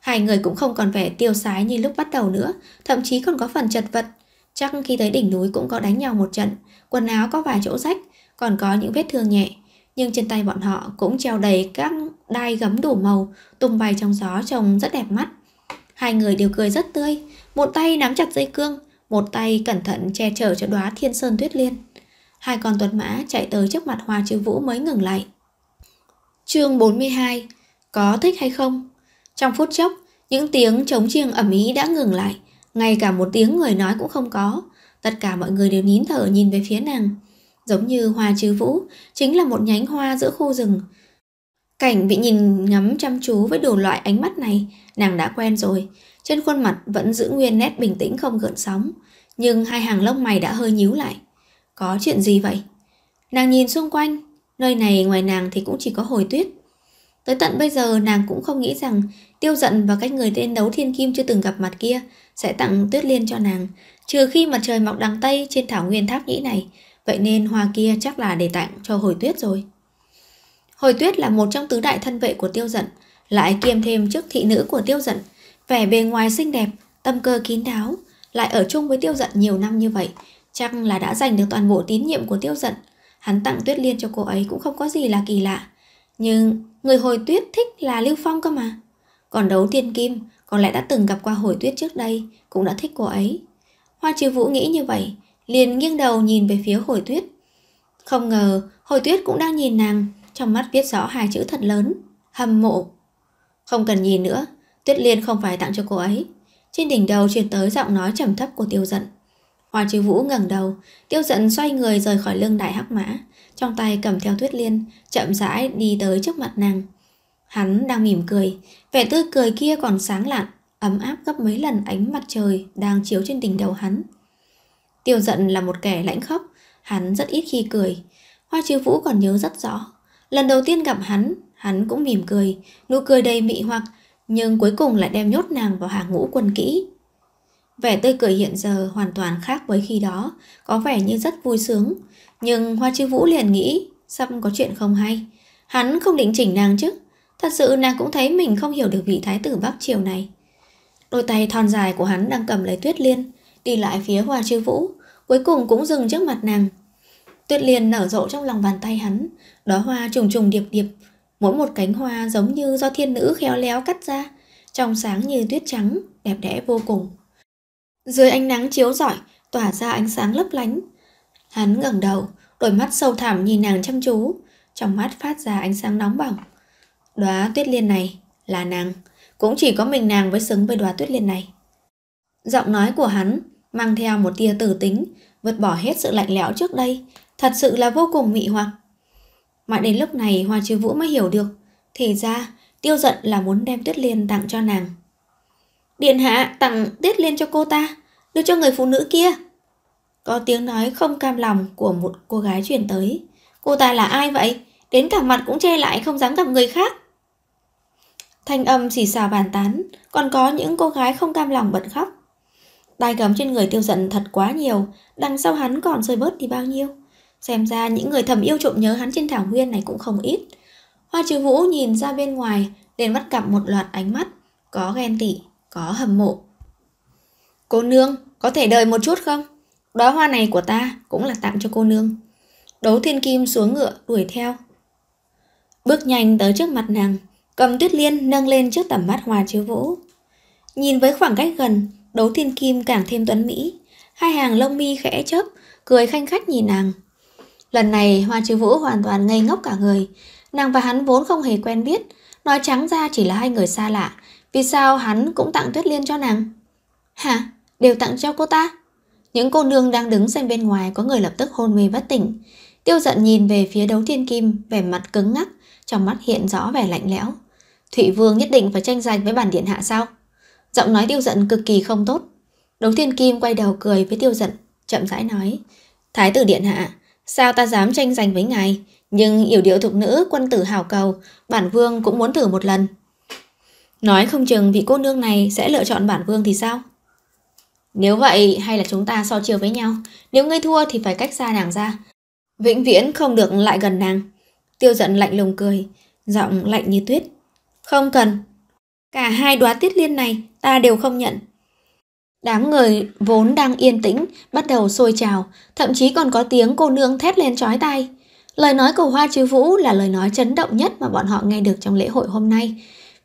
Hai người cũng không còn vẻ tiêu sái như lúc bắt đầu nữa, thậm chí còn có phần chật vật. Chắc khi tới đỉnh núi cũng có đánh nhau một trận, quần áo có vài chỗ rách, còn có những vết thương nhẹ. Nhưng trên tay bọn họ cũng treo đầy các đai gấm đủ màu, tung bay trong gió trông rất đẹp mắt. Hai người đều cười rất tươi, một tay nắm chặt dây cương, một tay cẩn thận che chở cho đóa thiên sơn tuyết liên. Hai con tuấn mã chạy tới trước mặt Hoa Chữ Vũ mới ngừng lại. Chương 42, có thích hay không? Trong phút chốc, những tiếng chống chiêng ầm ý đã ngừng lại, ngay cả một tiếng người nói cũng không có. Tất cả mọi người đều nín thở nhìn về phía nàng. Giống như hoa chứ vũ, chính là một nhánh hoa giữa khu rừng, Cảnh bị nhìn ngắm chăm chú với đủ loại ánh mắt này, nàng đã quen rồi. Trên khuôn mặt vẫn giữ nguyên nét bình tĩnh không gợn sóng, nhưng hai hàng lông mày đã hơi nhíu lại. Có chuyện gì vậy? Nàng nhìn xung quanh, nơi này ngoài nàng thì cũng chỉ có hồi tuyết. Tới tận bây giờ nàng cũng không nghĩ rằng tiêu giận và cách người tên đấu thiên kim chưa từng gặp mặt kia sẽ tặng tuyết liên cho nàng, trừ khi mặt trời mọc đằng Tây trên thảo nguyên tháp nhĩ này, vậy nên hoa kia chắc là để tặng cho hồi tuyết rồi. Hồi tuyết là một trong tứ đại thân vệ của tiêu dận, lại kiêm thêm chức thị nữ của tiêu dận. Vẻ bề ngoài xinh đẹp, tâm cơ kín đáo, lại ở chung với tiêu dận nhiều năm như vậy, chắc là đã giành được toàn bộ tín nhiệm của tiêu dận. Hắn tặng tuyết liên cho cô ấy cũng không có gì là kỳ lạ. Nhưng người hồi tuyết thích là Lưu Phong cơ mà. Còn đấu thiên kim, có lẽ đã từng gặp qua hồi tuyết trước đây, cũng đã thích cô ấy. Hoa trừ vũ nghĩ như vậy, liền nghiêng đầu nhìn về phía hồi tuyết. Không ngờ, hồi tuyết cũng đang nhìn nàng, trong mắt viết rõ hai chữ thật lớn, hâm mộ. Không cần nhìn nữa, Tuyết Liên không phải tặng cho cô ấy. Trên đỉnh đầu truyền tới giọng nói trầm thấp của Tiêu Dận. Hoa Chư Vũ ngẩng đầu, Tiêu Dận xoay người rời khỏi lưng đại hắc mã, trong tay cầm theo Tuyết Liên, chậm rãi đi tới trước mặt nàng. Hắn đang mỉm cười, vẻ tươi cười kia còn sáng lạn, ấm áp gấp mấy lần ánh mặt trời đang chiếu trên đỉnh đầu hắn. Tiêu Dận là một kẻ lãnh khốc hắn rất ít khi cười. Hoa Chư Vũ còn nhớ rất rõ Lần đầu tiên gặp hắn, hắn cũng mỉm cười, nụ cười đầy mị hoặc, nhưng cuối cùng lại đem nhốt nàng vào hàng ngũ quân kỹ. Vẻ tươi cười hiện giờ hoàn toàn khác với khi đó, có vẻ như rất vui sướng. Nhưng Hoa Chư Vũ liền nghĩ, sắp có chuyện không hay. Hắn không định chỉnh nàng chứ. Thật sự nàng cũng thấy mình không hiểu được vị thái tử Bắc Triều này. Đôi tay thon dài của hắn đang cầm lấy Tuyết Liên, đi lại phía Hoa Chư Vũ, cuối cùng cũng dừng trước mặt nàng. Tuyết Liên nở rộ trong lòng bàn tay hắn, đó hoa trùng trùng điệp điệp, mỗi một cánh hoa giống như do thiên nữ khéo léo cắt ra, trong sáng như tuyết trắng, đẹp đẽ vô cùng. Dưới ánh nắng chiếu rọi, tỏa ra ánh sáng lấp lánh. Hắn ngẩng đầu, đôi mắt sâu thẳm nhìn nàng chăm chú, trong mắt phát ra ánh sáng nóng bỏng. Đóa tuyết liên này là nàng, cũng chỉ có mình nàng mới xứng với đóa tuyết liên này. Giọng nói của hắn mang theo một tia tử tính, vượt bỏ hết sự lạnh lẽo trước đây, thật sự là vô cùng mị hoặc. Mãi đến lúc này Hoa Chứ Vũ mới hiểu được. Thì ra, tiêu giận là muốn đem Tuyết Liên tặng cho nàng. Điện hạ tặng Tuyết Liên cho cô ta, đưa cho người phụ nữ kia. Có tiếng nói không cam lòng của một cô gái truyền tới. Cô ta là ai vậy? Đến cả mặt cũng che lại không dám gặp người khác. Thanh âm xì xào bàn tán, còn có những cô gái không cam lòng bật khóc. Tai gấm trên người tiêu giận thật quá nhiều, đằng sau hắn còn rơi bớt thì bao nhiêu. Xem ra những người thầm yêu trộm nhớ hắn trên thảo nguyên này cũng không ít. Hoa trừ vũ nhìn ra bên ngoài, liền bắt gặp một loạt ánh mắt, có ghen tị, có hâm mộ. Cô nương, có thể đợi một chút không? Đóa hoa này của ta cũng là tặng cho cô nương. Đấu thiên kim xuống ngựa đuổi theo. Bước nhanh tới trước mặt nàng, cầm tuyết liên nâng lên trước tầm mắt hoa trừ vũ. Nhìn với khoảng cách gần, đấu thiên kim càng thêm tuấn mỹ. Hai hàng lông mi khẽ chớp, cười khanh khách nhìn nàng. Lần này Hoa Chư Vũ hoàn toàn ngây ngốc cả người. Nàng và hắn vốn không hề quen biết, nói trắng ra chỉ là hai người xa lạ. Vì sao hắn cũng tặng tuyết liên cho nàng? Hả? Đều tặng cho cô ta? Những cô nương đang đứng xem bên ngoài có người lập tức hôn mê bất tỉnh. Tiêu giận nhìn về phía đấu thiên kim, vẻ mặt cứng ngắc, trong mắt hiện rõ vẻ lạnh lẽo. Thụy Vương nhất định phải tranh giành với bản điện hạ sao? Giọng nói tiêu giận cực kỳ không tốt. Đấu thiên kim quay đầu cười với tiêu giận, chậm rãi nói. Thái tử điện hạ, Sao ta dám tranh giành với ngài, nhưng yểu điệu thục nữ quân tử hào cầu, bản vương cũng muốn thử một lần. Nói không chừng vị cô nương này sẽ lựa chọn bản vương thì sao? Nếu vậy hay là chúng ta so chiều với nhau, nếu ngươi thua thì phải cách xa nàng ra. Vĩnh viễn không được lại gần nàng. Tiêu giận lạnh lùng cười, giọng lạnh như tuyết. Không cần. Cả hai đoá tiết liên này ta đều không nhận. Đám người vốn đang yên tĩnh, bắt đầu sôi trào, thậm chí còn có tiếng cô nương thét lên trói tay. Lời nói của Hoa Chứ Vũ là lời nói chấn động nhất mà bọn họ nghe được trong lễ hội hôm nay.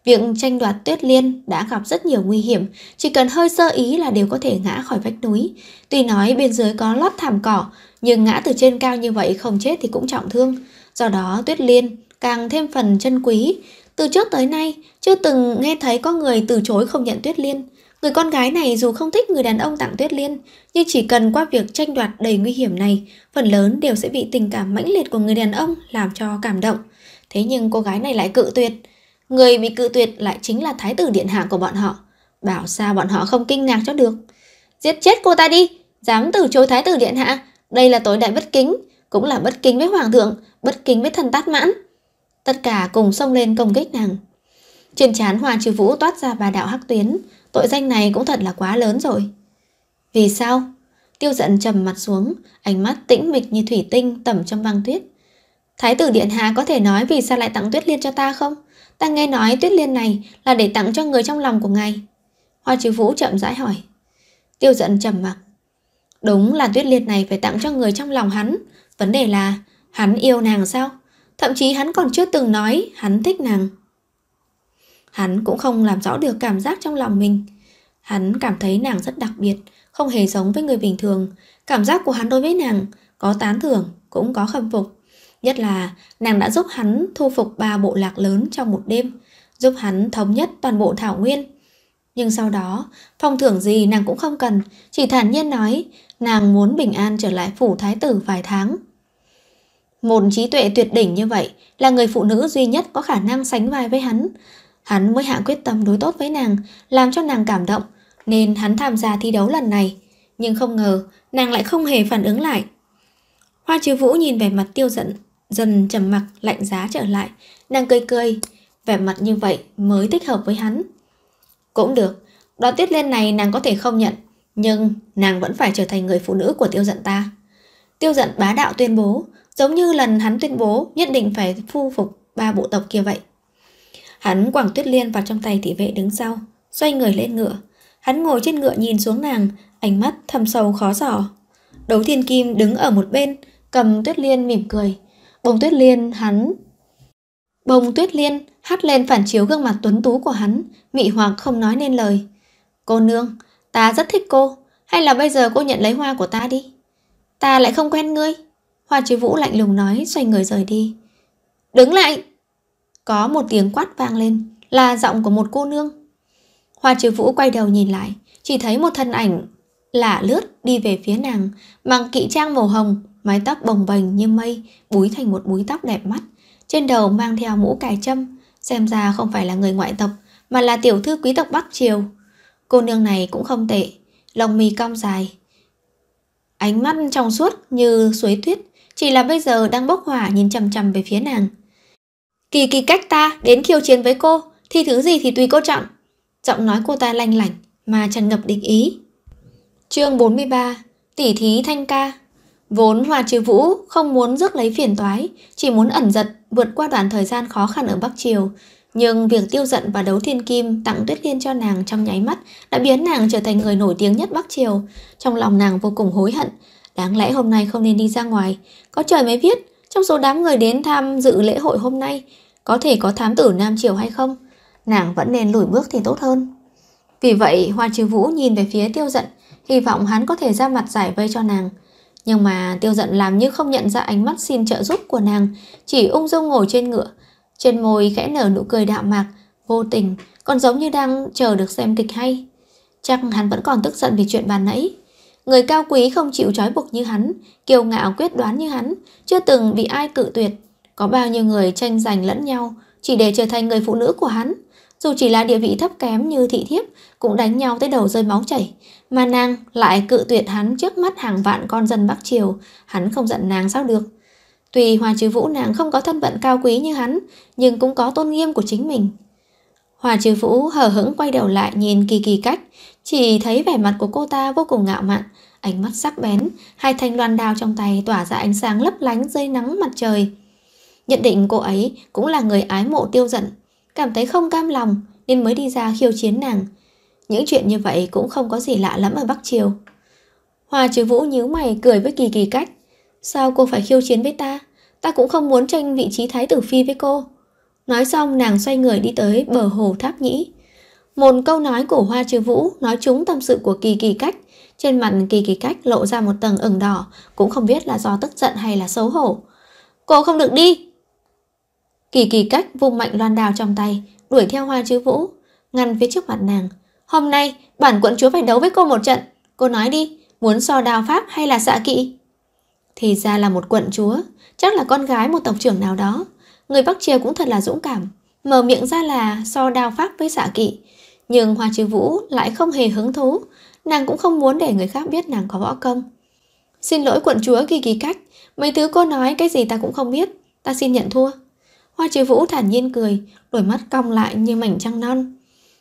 Việc tranh đoạt tuyết liên đã gặp rất nhiều nguy hiểm, chỉ cần hơi sơ ý là đều có thể ngã khỏi vách núi. Tuy nói bên dưới có lót thảm cỏ, nhưng ngã từ trên cao như vậy không chết thì cũng trọng thương. Do đó tuyết liên càng thêm phần chân quý, từ trước tới nay, chưa từng nghe thấy có người từ chối không nhận Tuyết Liên. Người con gái này dù không thích người đàn ông tặng Tuyết Liên, nhưng chỉ cần qua việc tranh đoạt đầy nguy hiểm này, phần lớn đều sẽ bị tình cảm mãnh liệt của người đàn ông làm cho cảm động. Thế nhưng cô gái này lại cự tuyệt. Người bị cự tuyệt lại chính là thái tử điện hạ của bọn họ. Bảo sao bọn họ không kinh ngạc cho được. Giết chết cô ta đi, dám từ chối thái tử điện hạ, đây là tối đại bất kính, cũng là bất kính với hoàng thượng, bất kính với thần tát mãn. Tất cả cùng xông lên công kích nàng Trên chán Hoàng Trừ Vũ toát ra bà đạo hắc tuyến Tội danh này cũng thật là quá lớn rồi Vì sao? Tiêu giận trầm mặt xuống Ánh mắt tĩnh mịch như thủy tinh tẩm trong băng tuyết Thái tử Điện Hạ có thể nói vì sao lại tặng tuyết liên cho ta không? Ta nghe nói tuyết liên này là để tặng cho người trong lòng của ngài Hoa Trừ Vũ chậm rãi hỏi Tiêu giận trầm mặt Đúng là tuyết liên này phải tặng cho người trong lòng hắn Vấn đề là hắn yêu nàng sao Thậm chí hắn còn chưa từng nói hắn thích nàng. Hắn cũng không làm rõ được cảm giác trong lòng mình. Hắn cảm thấy nàng rất đặc biệt, không hề giống với người bình thường. Cảm giác của hắn đối với nàng có tán thưởng, cũng có khâm phục. Nhất là nàng đã giúp hắn thu phục ba bộ lạc lớn trong một đêm, giúp hắn thống nhất toàn bộ thảo nguyên. Nhưng sau đó, phong thưởng gì nàng cũng không cần, chỉ thản nhiên nói nàng muốn bình an trở lại phủ thái tử vài tháng. Một trí tuệ tuyệt đỉnh như vậy là người phụ nữ duy nhất có khả năng sánh vai với hắn. Hắn mới hạ quyết tâm đối tốt với nàng, làm cho nàng cảm động, nên hắn tham gia thi đấu lần này. Nhưng không ngờ, nàng lại không hề phản ứng lại. Hoa chứa vũ nhìn vẻ mặt tiêu giận, dần trầm mặc lạnh giá trở lại. Nàng cười cười, vẻ mặt như vậy mới thích hợp với hắn. Cũng được, đoạn tiết lên này nàng có thể không nhận, nhưng nàng vẫn phải trở thành người phụ nữ của tiêu giận ta. Tiêu giận bá đạo tuyên bố, giống như lần hắn tuyên bố nhất định phải phu phục ba bộ tộc kia vậy. Hắn quẳng tuyết liên vào trong tay thị vệ đứng sau, xoay người lên ngựa. Hắn ngồi trên ngựa nhìn xuống nàng, ánh mắt thâm sâu khó giỏ. Đấu thiên kim đứng ở một bên, cầm tuyết liên mỉm cười. Bông tuyết liên hắn... Bông tuyết liên hát lên phản chiếu gương mặt tuấn tú của hắn, mị hoặc không nói nên lời. Cô nương, ta rất thích cô, hay là bây giờ cô nhận lấy hoa của ta đi? Ta lại không quen ngươi. Hoa Chí Vũ lạnh lùng nói xoay người rời đi. Đứng lại! Có một tiếng quát vang lên, là giọng của một cô nương. Hoa Chí Vũ quay đầu nhìn lại, chỉ thấy một thân ảnh lả lướt đi về phía nàng, mang kỵ trang màu hồng, mái tóc bồng bềnh như mây, búi thành một búi tóc đẹp mắt, trên đầu mang theo mũ cài châm, xem ra không phải là người ngoại tộc, mà là tiểu thư quý tộc Bắc Triều. Cô nương này cũng không tệ, lông mi cong dài, ánh mắt trong suốt như suối tuyết, chỉ là bây giờ đang bốc hỏa nhìn chầm chầm về phía nàng. Kỳ kỳ cách ta đến khiêu chiến với cô, thì thứ gì thì tùy cô trọng. Giọng nói cô ta lanh lảnh, mà tràn ngập định ý. chương 43, tỷ thí thanh ca. Vốn Hoa Trừ Vũ không muốn rước lấy phiền toái, chỉ muốn ẩn giật vượt qua đoạn thời gian khó khăn ở Bắc Triều. Nhưng việc tiêu giận và đấu thiên kim tặng tuyết liên cho nàng trong nháy mắt đã biến nàng trở thành người nổi tiếng nhất Bắc Triều. Trong lòng nàng vô cùng hối hận, Đáng lẽ hôm nay không nên đi ra ngoài, có trời mới biết trong số đám người đến tham dự lễ hội hôm nay có thể có thám tử Nam Triều hay không. Nàng vẫn nên lùi bước thì tốt hơn. Vì vậy, Hoa Trừ Vũ nhìn về phía tiêu giận, hy vọng hắn có thể ra mặt giải vây cho nàng. Nhưng mà tiêu giận làm như không nhận ra ánh mắt xin trợ giúp của nàng, chỉ ung dung ngồi trên ngựa. Trên môi khẽ nở nụ cười đạo mạc, vô tình, còn giống như đang chờ được xem kịch hay. Chắc hắn vẫn còn tức giận vì chuyện bàn nãy. Người cao quý không chịu trói buộc như hắn, kiêu ngạo quyết đoán như hắn, chưa từng bị ai cự tuyệt. Có bao nhiêu người tranh giành lẫn nhau chỉ để trở thành người phụ nữ của hắn. Dù chỉ là địa vị thấp kém như thị thiếp cũng đánh nhau tới đầu rơi máu chảy. Mà nàng lại cự tuyệt hắn trước mắt hàng vạn con dân Bắc Triều, hắn không giận nàng sao được. Tuy Hoa Trừ Vũ nàng không có thân phận cao quý như hắn, nhưng cũng có tôn nghiêm của chính mình. Hòa Trừ Vũ hờ hững quay đầu lại nhìn kỳ kỳ cách, chỉ thấy vẻ mặt của cô ta vô cùng ngạo mạn Ánh mắt sắc bén Hai thanh loan đao trong tay tỏa ra ánh sáng lấp lánh dây nắng mặt trời Nhận định cô ấy cũng là người ái mộ tiêu giận Cảm thấy không cam lòng Nên mới đi ra khiêu chiến nàng Những chuyện như vậy cũng không có gì lạ lắm ở Bắc Triều Hòa chứ Vũ nhíu mày cười với kỳ kỳ cách Sao cô phải khiêu chiến với ta Ta cũng không muốn tranh vị trí thái tử phi với cô Nói xong nàng xoay người đi tới bờ hồ tháp nhĩ một câu nói của Hoa Chư Vũ nói trúng tâm sự của Kỳ Kỳ Cách. Trên mặt Kỳ Kỳ Cách lộ ra một tầng ửng đỏ, cũng không biết là do tức giận hay là xấu hổ. Cô không được đi! Kỳ Kỳ Cách vung mạnh loan đào trong tay, đuổi theo Hoa Chư Vũ, ngăn phía trước mặt nàng. Hôm nay, bản quận chúa phải đấu với cô một trận. Cô nói đi, muốn so đào pháp hay là xạ kỵ? Thì ra là một quận chúa, chắc là con gái một tộc trưởng nào đó. Người Bắc Triều cũng thật là dũng cảm, mở miệng ra là so đào pháp với xạ kỵ. Nhưng Hoa Chư Vũ lại không hề hứng thú, nàng cũng không muốn để người khác biết nàng có võ công. Xin lỗi quận chúa kỳ kỳ cách, mấy thứ cô nói cái gì ta cũng không biết, ta xin nhận thua. Hoa Chư Vũ thản nhiên cười, đôi mắt cong lại như mảnh trăng non.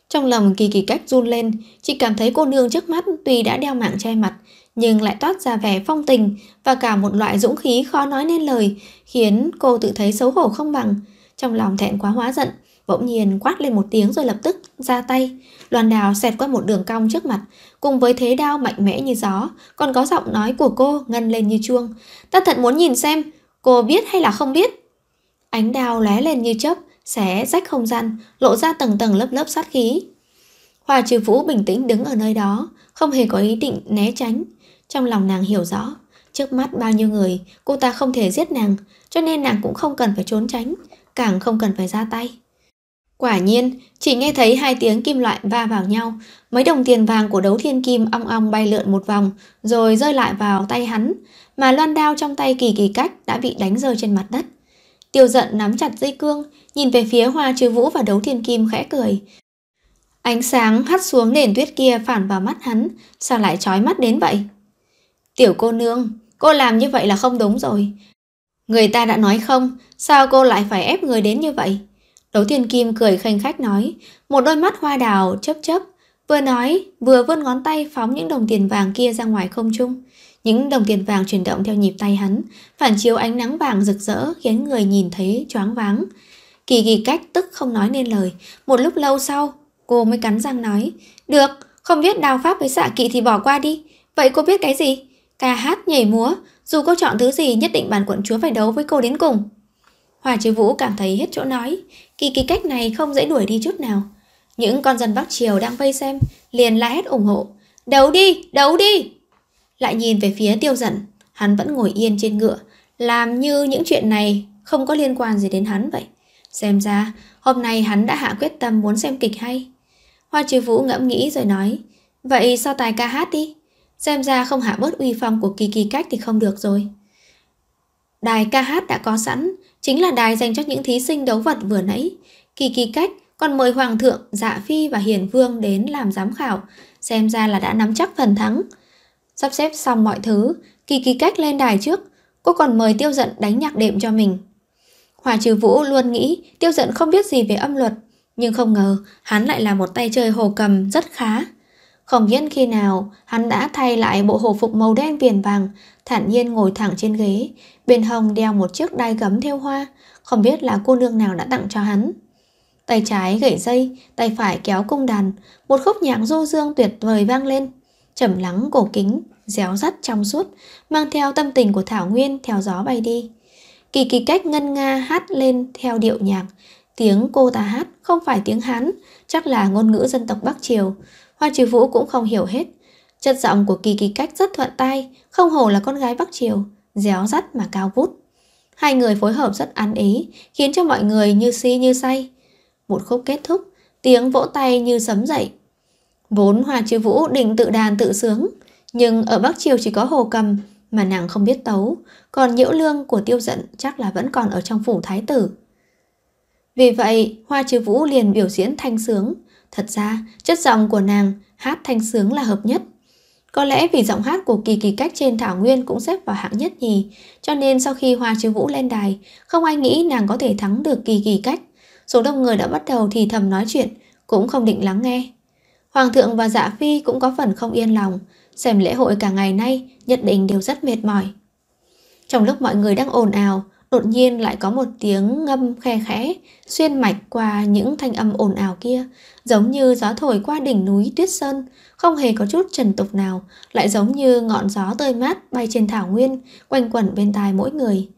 Trong lòng kỳ kỳ cách run lên, chỉ cảm thấy cô nương trước mắt tuy đã đeo mạng che mặt, nhưng lại toát ra vẻ phong tình và cả một loại dũng khí khó nói nên lời, khiến cô tự thấy xấu hổ không bằng. Trong lòng thẹn quá hóa giận, Bỗng nhiên quát lên một tiếng rồi lập tức ra tay, loan đào xẹt qua một đường cong trước mặt, cùng với thế đao mạnh mẽ như gió, còn có giọng nói của cô ngân lên như chuông. Ta thật muốn nhìn xem, cô biết hay là không biết? Ánh đao lóe lên như chớp, xé rách không gian, lộ ra tầng tầng lớp lớp sát khí. Hòa Trừ Vũ bình tĩnh đứng ở nơi đó, không hề có ý định né tránh. Trong lòng nàng hiểu rõ, trước mắt bao nhiêu người, cô ta không thể giết nàng, cho nên nàng cũng không cần phải trốn tránh, càng không cần phải ra tay. Quả nhiên, chỉ nghe thấy hai tiếng kim loại va vào nhau, mấy đồng tiền vàng của đấu thiên kim ong ong bay lượn một vòng, rồi rơi lại vào tay hắn, mà loan đao trong tay kỳ kỳ cách đã bị đánh rơi trên mặt đất. Tiêu giận nắm chặt dây cương, nhìn về phía hoa chư vũ và đấu thiên kim khẽ cười. Ánh sáng hắt xuống nền tuyết kia phản vào mắt hắn, sao lại trói mắt đến vậy? Tiểu cô nương, cô làm như vậy là không đúng rồi. Người ta đã nói không, sao cô lại phải ép người đến như vậy? Tấu Thiên Kim cười khanh khách nói, một đôi mắt hoa đào chớp chớp, vừa nói vừa vươn ngón tay phóng những đồng tiền vàng kia ra ngoài không trung. Những đồng tiền vàng chuyển động theo nhịp tay hắn, phản chiếu ánh nắng vàng rực rỡ khiến người nhìn thấy choáng váng. Kỳ kỳ cách tức không nói nên lời, một lúc lâu sau, cô mới cắn răng nói, được, không biết đào pháp với xạ kỵ thì bỏ qua đi, vậy cô biết cái gì? Ca hát, nhảy múa, dù cô chọn thứ gì nhất định bản quận chúa phải đấu với cô đến cùng. Hòa Chiếu Vũ cảm thấy hết chỗ nói, kỳ kỳ cách này không dễ đuổi đi chút nào. Những con dân Bắc Triều đang vây xem, liền la hét ủng hộ. Đấu đi, đấu đi! Lại nhìn về phía tiêu giận, hắn vẫn ngồi yên trên ngựa, làm như những chuyện này không có liên quan gì đến hắn vậy. Xem ra, hôm nay hắn đã hạ quyết tâm muốn xem kịch hay. Hoa Chí Vũ ngẫm nghĩ rồi nói, vậy sao tài ca hát đi? Xem ra không hạ bớt uy phong của kỳ kỳ cách thì không được rồi. Đài ca hát đã có sẵn, chính là đài dành cho những thí sinh đấu vật vừa nãy. Kỳ kỳ cách còn mời Hoàng thượng, Dạ Phi và Hiền Vương đến làm giám khảo, xem ra là đã nắm chắc phần thắng. Sắp xếp xong mọi thứ, kỳ kỳ cách lên đài trước, cô còn mời tiêu Dận đánh nhạc đệm cho mình. Hòa trừ vũ luôn nghĩ tiêu Dận không biết gì về âm luật, nhưng không ngờ hắn lại là một tay chơi hồ cầm rất khá. Không biết khi nào, hắn đã thay lại bộ hồ phục màu đen viền vàng, thản nhiên ngồi thẳng trên ghế, bên hồng đeo một chiếc đai gấm theo hoa, không biết là cô nương nào đã tặng cho hắn. Tay trái gãy dây, tay phải kéo cung đàn, một khúc nhạc du dương tuyệt vời vang lên, trầm lắng cổ kính, réo rắt trong suốt, mang theo tâm tình của Thảo Nguyên theo gió bay đi. Kỳ kỳ cách ngân nga hát lên theo điệu nhạc, tiếng cô ta hát không phải tiếng Hán, chắc là ngôn ngữ dân tộc Bắc Triều, Hoàng Trừ Vũ cũng không hiểu hết. Chất giọng của Kỳ Kỳ Cách rất thuận tai, không hổ là con gái Bắc Triều, réo rắt mà cao vút. Hai người phối hợp rất ăn ý, khiến cho mọi người như si như say. Một khúc kết thúc, tiếng vỗ tay như sấm dậy. Vốn Hoa Trừ Vũ định tự đàn tự sướng, nhưng ở Bắc Triều chỉ có hồ cầm mà nàng không biết tấu, còn nhiễu lương của tiêu giận chắc là vẫn còn ở trong phủ thái tử. Vì vậy, Hoa Trừ Vũ liền biểu diễn thanh sướng, Thật ra, chất giọng của nàng hát thanh sướng là hợp nhất. Có lẽ vì giọng hát của kỳ kỳ cách trên Thảo Nguyên cũng xếp vào hạng nhất nhì, cho nên sau khi Hoa chiêu Vũ lên đài, không ai nghĩ nàng có thể thắng được kỳ kỳ cách. Số đông người đã bắt đầu thì thầm nói chuyện, cũng không định lắng nghe. Hoàng thượng và dạ phi cũng có phần không yên lòng, xem lễ hội cả ngày nay nhất định đều rất mệt mỏi. Trong lúc mọi người đang ồn ào, đột nhiên lại có một tiếng ngâm khe khẽ xuyên mạch qua những thanh âm ồn ào kia, giống như gió thổi qua đỉnh núi tuyết sơn, không hề có chút trần tục nào, lại giống như ngọn gió tươi mát bay trên thảo nguyên, quanh quẩn bên tai mỗi người.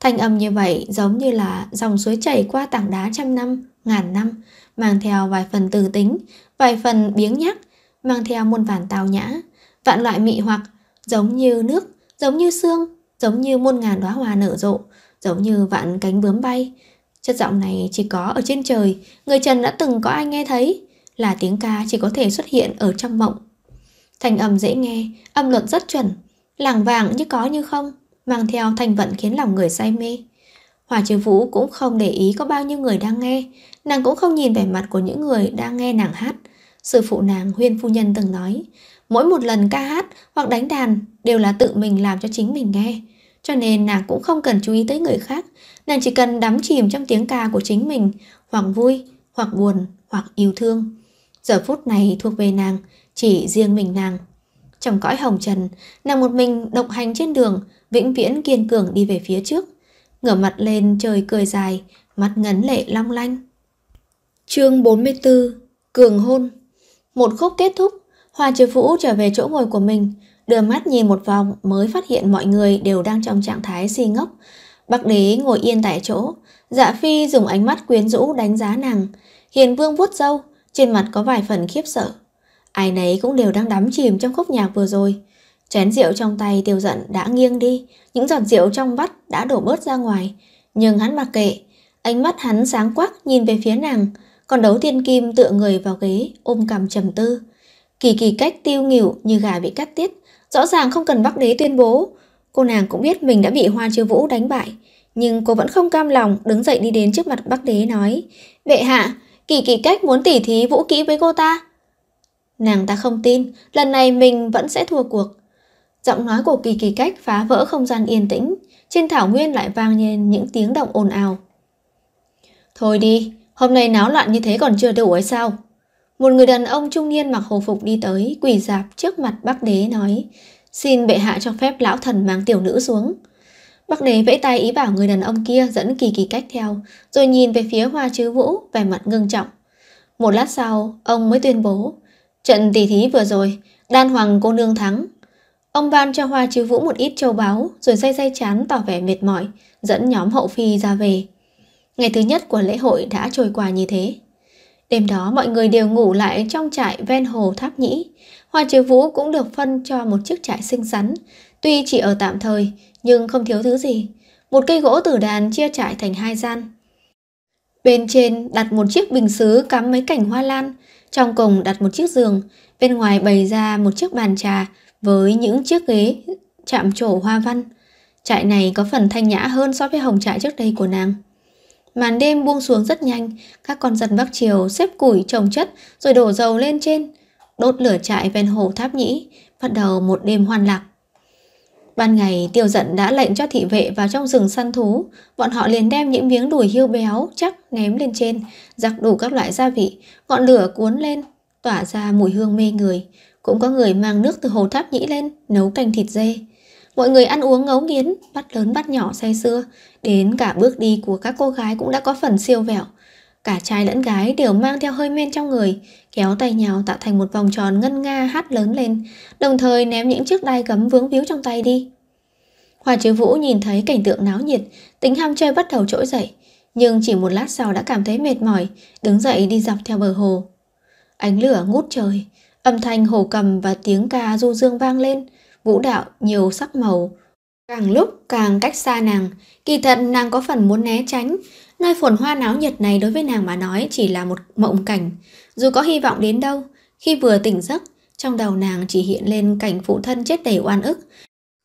Thanh âm như vậy giống như là dòng suối chảy qua tảng đá trăm năm, ngàn năm, mang theo vài phần từ tính, vài phần biếng nhắc mang theo muôn vàn tào nhã, vạn loại mị hoặc, giống như nước, giống như xương, giống như muôn ngàn đóa hoa nở rộ, giống như vạn cánh bướm bay. Chất giọng này chỉ có ở trên trời, người Trần đã từng có ai nghe thấy, là tiếng ca chỉ có thể xuất hiện ở trong mộng. Thành âm dễ nghe, âm luật rất chuẩn, làng vàng như có như không, mang theo thành vận khiến lòng người say mê. Hòa Trừ Vũ cũng không để ý có bao nhiêu người đang nghe, nàng cũng không nhìn vẻ mặt của những người đang nghe nàng hát. Sư phụ nàng Huyên Phu Nhân từng nói, mỗi một lần ca hát hoặc đánh đàn đều là tự mình làm cho chính mình nghe cho nên nàng cũng không cần chú ý tới người khác, nàng chỉ cần đắm chìm trong tiếng ca của chính mình, hoặc vui, hoặc buồn, hoặc yêu thương. Giờ phút này thuộc về nàng, chỉ riêng mình nàng. Trong cõi hồng trần, nàng một mình độc hành trên đường, vĩnh viễn kiên cường đi về phía trước. Ngửa mặt lên trời cười dài, mắt ngấn lệ long lanh. Chương 44 Cường hôn Một khúc kết thúc, Hoa Chế Vũ trở về chỗ ngồi của mình, Đưa mắt nhìn một vòng mới phát hiện mọi người đều đang trong trạng thái si ngốc. Bắc đế ngồi yên tại chỗ, dạ phi dùng ánh mắt quyến rũ đánh giá nàng. Hiền vương vuốt râu, trên mặt có vài phần khiếp sợ. Ai nấy cũng đều đang đắm chìm trong khúc nhạc vừa rồi. Chén rượu trong tay tiêu giận đã nghiêng đi, những giọt rượu trong vắt đã đổ bớt ra ngoài. Nhưng hắn mặc kệ, ánh mắt hắn sáng quắc nhìn về phía nàng, còn đấu thiên kim tựa người vào ghế ôm cằm trầm tư. Kỳ kỳ cách tiêu nghỉu như gà bị cắt tiết, Rõ ràng không cần Bắc Đế tuyên bố, cô nàng cũng biết mình đã bị Hoa Chiêu Vũ đánh bại, nhưng cô vẫn không cam lòng đứng dậy đi đến trước mặt Bắc Đế nói: "Bệ hạ, Kỳ Kỳ Cách muốn tỉ thí vũ kỹ với cô ta." Nàng ta không tin, lần này mình vẫn sẽ thua cuộc. Giọng nói của Kỳ Kỳ Cách phá vỡ không gian yên tĩnh, trên thảo nguyên lại vang lên những tiếng động ồn ào. "Thôi đi, hôm nay náo loạn như thế còn chưa đủ ấy sao?" Một người đàn ông trung niên mặc hồ phục đi tới, quỳ dạp trước mặt bác đế nói Xin bệ hạ cho phép lão thần mang tiểu nữ xuống. Bác đế vẫy tay ý bảo người đàn ông kia dẫn kỳ kỳ cách theo, rồi nhìn về phía hoa chứ vũ, vẻ mặt ngưng trọng. Một lát sau, ông mới tuyên bố Trận tỷ thí vừa rồi, đan hoàng cô nương thắng. Ông ban cho hoa chứ vũ một ít châu báu, rồi say say chán tỏ vẻ mệt mỏi, dẫn nhóm hậu phi ra về. Ngày thứ nhất của lễ hội đã trôi qua như thế. Đêm đó mọi người đều ngủ lại trong trại ven hồ Tháp Nhĩ. Hoa Triều Vũ cũng được phân cho một chiếc trại xinh xắn, tuy chỉ ở tạm thời nhưng không thiếu thứ gì. Một cây gỗ tử đàn chia trại thành hai gian. Bên trên đặt một chiếc bình xứ cắm mấy cảnh hoa lan, trong cùng đặt một chiếc giường, bên ngoài bày ra một chiếc bàn trà với những chiếc ghế chạm trổ hoa văn. Trại này có phần thanh nhã hơn so với hồng trại trước đây của nàng. Màn đêm buông xuống rất nhanh, các con dân Bắc chiều xếp củi trồng chất rồi đổ dầu lên trên, đốt lửa trại ven hồ Tháp Nhĩ, bắt đầu một đêm hoan lạc. Ban ngày, tiêu giận đã lệnh cho thị vệ vào trong rừng săn thú. Bọn họ liền đem những miếng đùi hiêu béo, chắc ném lên trên, giặc đủ các loại gia vị. Ngọn lửa cuốn lên, tỏa ra mùi hương mê người. Cũng có người mang nước từ hồ tháp nhĩ lên, nấu canh thịt dê. Mọi người ăn uống ngấu nghiến, bắt lớn bắt nhỏ say xưa đến cả bước đi của các cô gái cũng đã có phần siêu vẹo. Cả trai lẫn gái đều mang theo hơi men trong người, kéo tay nhau tạo thành một vòng tròn ngân nga hát lớn lên, đồng thời ném những chiếc đai gấm vướng víu trong tay đi. hòa chứa vũ nhìn thấy cảnh tượng náo nhiệt, tính ham chơi bắt đầu trỗi dậy, nhưng chỉ một lát sau đã cảm thấy mệt mỏi, đứng dậy đi dọc theo bờ hồ. Ánh lửa ngút trời, âm thanh hồ cầm và tiếng ca du dương vang lên, vũ đạo nhiều sắc màu. Càng lúc càng cách xa nàng, kỳ thật nàng có phần muốn né tránh, nơi phồn hoa náo nhiệt này đối với nàng mà nói chỉ là một mộng cảnh. Dù có hy vọng đến đâu, khi vừa tỉnh giấc, trong đầu nàng chỉ hiện lên cảnh phụ thân chết đầy oan ức.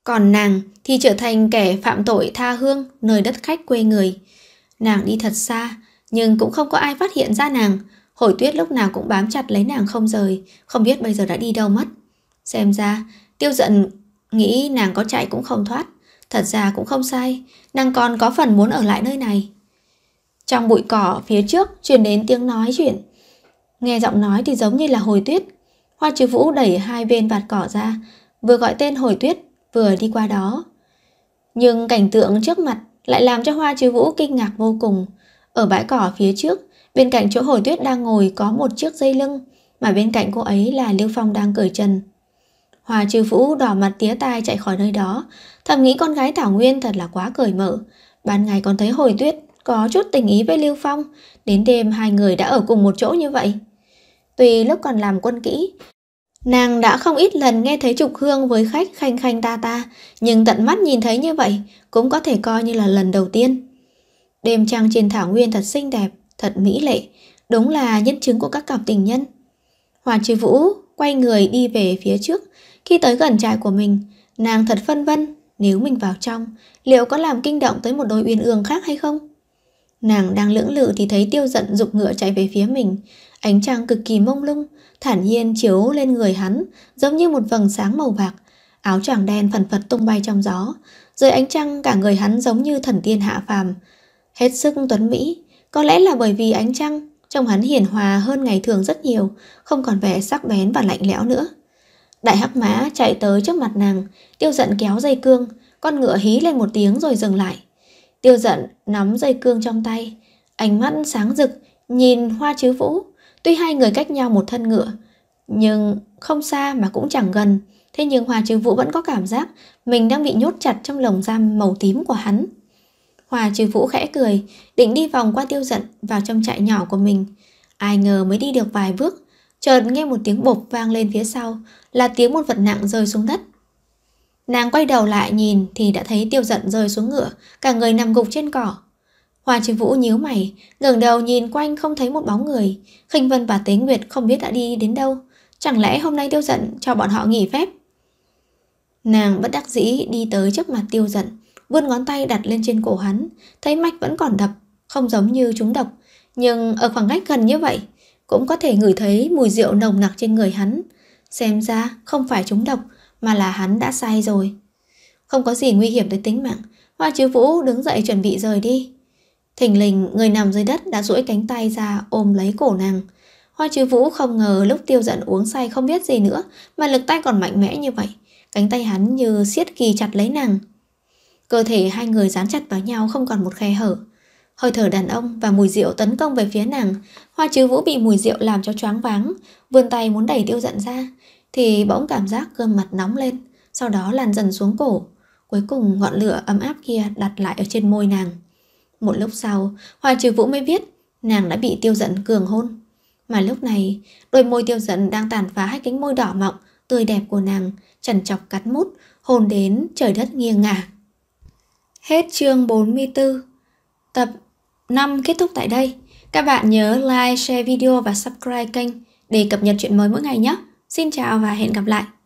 Còn nàng thì trở thành kẻ phạm tội tha hương nơi đất khách quê người. Nàng đi thật xa, nhưng cũng không có ai phát hiện ra nàng. Hồi tuyết lúc nào cũng bám chặt lấy nàng không rời, không biết bây giờ đã đi đâu mất. Xem ra, Tiêu giận nghĩ nàng có chạy cũng không thoát. Thật ra cũng không sai, nàng còn có phần muốn ở lại nơi này. Trong bụi cỏ phía trước truyền đến tiếng nói chuyện. Nghe giọng nói thì giống như là hồi tuyết. Hoa trừ vũ đẩy hai bên vạt cỏ ra, vừa gọi tên hồi tuyết, vừa đi qua đó. Nhưng cảnh tượng trước mặt lại làm cho hoa trừ vũ kinh ngạc vô cùng. Ở bãi cỏ phía trước, bên cạnh chỗ hồi tuyết đang ngồi có một chiếc dây lưng, mà bên cạnh cô ấy là Lưu Phong đang cởi chân. Hòa Trừ Vũ đỏ mặt tía tai chạy khỏi nơi đó, thầm nghĩ con gái Thảo Nguyên thật là quá cởi mở. Ban ngày còn thấy hồi tuyết, có chút tình ý với Lưu Phong, đến đêm hai người đã ở cùng một chỗ như vậy. Tùy lúc còn làm quân kỹ, nàng đã không ít lần nghe thấy Trục Hương với khách khanh khanh ta ta, nhưng tận mắt nhìn thấy như vậy cũng có thể coi như là lần đầu tiên. Đêm trăng trên Thảo Nguyên thật xinh đẹp, thật mỹ lệ, đúng là nhân chứng của các cặp tình nhân. Hoàn Trừ Vũ quay người đi về phía trước, khi tới gần trại của mình, nàng thật phân vân nếu mình vào trong, liệu có làm kinh động tới một đôi uyên ương khác hay không? Nàng đang lưỡng lự thì thấy tiêu giận dục ngựa chạy về phía mình. Ánh trăng cực kỳ mông lung, thản nhiên chiếu lên người hắn, giống như một vầng sáng màu bạc. Áo choàng đen phần phật tung bay trong gió. Dưới ánh trăng cả người hắn giống như thần tiên hạ phàm. Hết sức tuấn mỹ, có lẽ là bởi vì ánh trăng, trong hắn hiền hòa hơn ngày thường rất nhiều, không còn vẻ sắc bén và lạnh lẽo nữa. Đại hắc mã chạy tới trước mặt nàng, tiêu giận kéo dây cương, con ngựa hí lên một tiếng rồi dừng lại. Tiêu giận nắm dây cương trong tay, ánh mắt sáng rực, nhìn hoa chứ vũ. Tuy hai người cách nhau một thân ngựa, nhưng không xa mà cũng chẳng gần. Thế nhưng Hoa Trừ Vũ vẫn có cảm giác mình đang bị nhốt chặt trong lồng giam màu tím của hắn. Hoa Trừ Vũ khẽ cười, định đi vòng qua tiêu giận vào trong trại nhỏ của mình. Ai ngờ mới đi được vài bước chợt nghe một tiếng bột vang lên phía sau, là tiếng một vật nặng rơi xuống đất. Nàng quay đầu lại nhìn thì đã thấy tiêu giận rơi xuống ngựa, cả người nằm gục trên cỏ. Hoa Chí Vũ nhíu mày, ngẩng đầu nhìn quanh không thấy một bóng người, Khinh Vân và Tế Nguyệt không biết đã đi đến đâu, chẳng lẽ hôm nay tiêu giận cho bọn họ nghỉ phép? Nàng bất đắc dĩ đi tới trước mặt tiêu giận, vươn ngón tay đặt lên trên cổ hắn, thấy mạch vẫn còn đập, không giống như chúng độc, nhưng ở khoảng cách gần như vậy, cũng có thể ngửi thấy mùi rượu nồng nặc trên người hắn. Xem ra không phải trúng độc mà là hắn đã say rồi. Không có gì nguy hiểm tới tính mạng, Hoa Chứ Vũ đứng dậy chuẩn bị rời đi. Thình lình người nằm dưới đất đã duỗi cánh tay ra ôm lấy cổ nàng. Hoa Chứ Vũ không ngờ lúc tiêu giận uống say không biết gì nữa mà lực tay còn mạnh mẽ như vậy. Cánh tay hắn như siết kỳ chặt lấy nàng. Cơ thể hai người dán chặt vào nhau không còn một khe hở. Hơi thở đàn ông và mùi rượu tấn công về phía nàng, hoa chứ vũ bị mùi rượu làm cho choáng váng, vươn tay muốn đẩy tiêu giận ra, thì bỗng cảm giác gương mặt nóng lên, sau đó lan dần xuống cổ. Cuối cùng ngọn lửa ấm áp kia đặt lại ở trên môi nàng. Một lúc sau, hoa trừ vũ mới biết nàng đã bị tiêu giận cường hôn. Mà lúc này, đôi môi tiêu giận đang tàn phá hai cánh môi đỏ mọng, tươi đẹp của nàng, trần chọc cắn mút, hồn đến trời đất nghiêng ngả. Hết chương 44 Tập 5 kết thúc tại đây. Các bạn nhớ like, share video và subscribe kênh để cập nhật chuyện mới mỗi ngày nhé. Xin chào và hẹn gặp lại!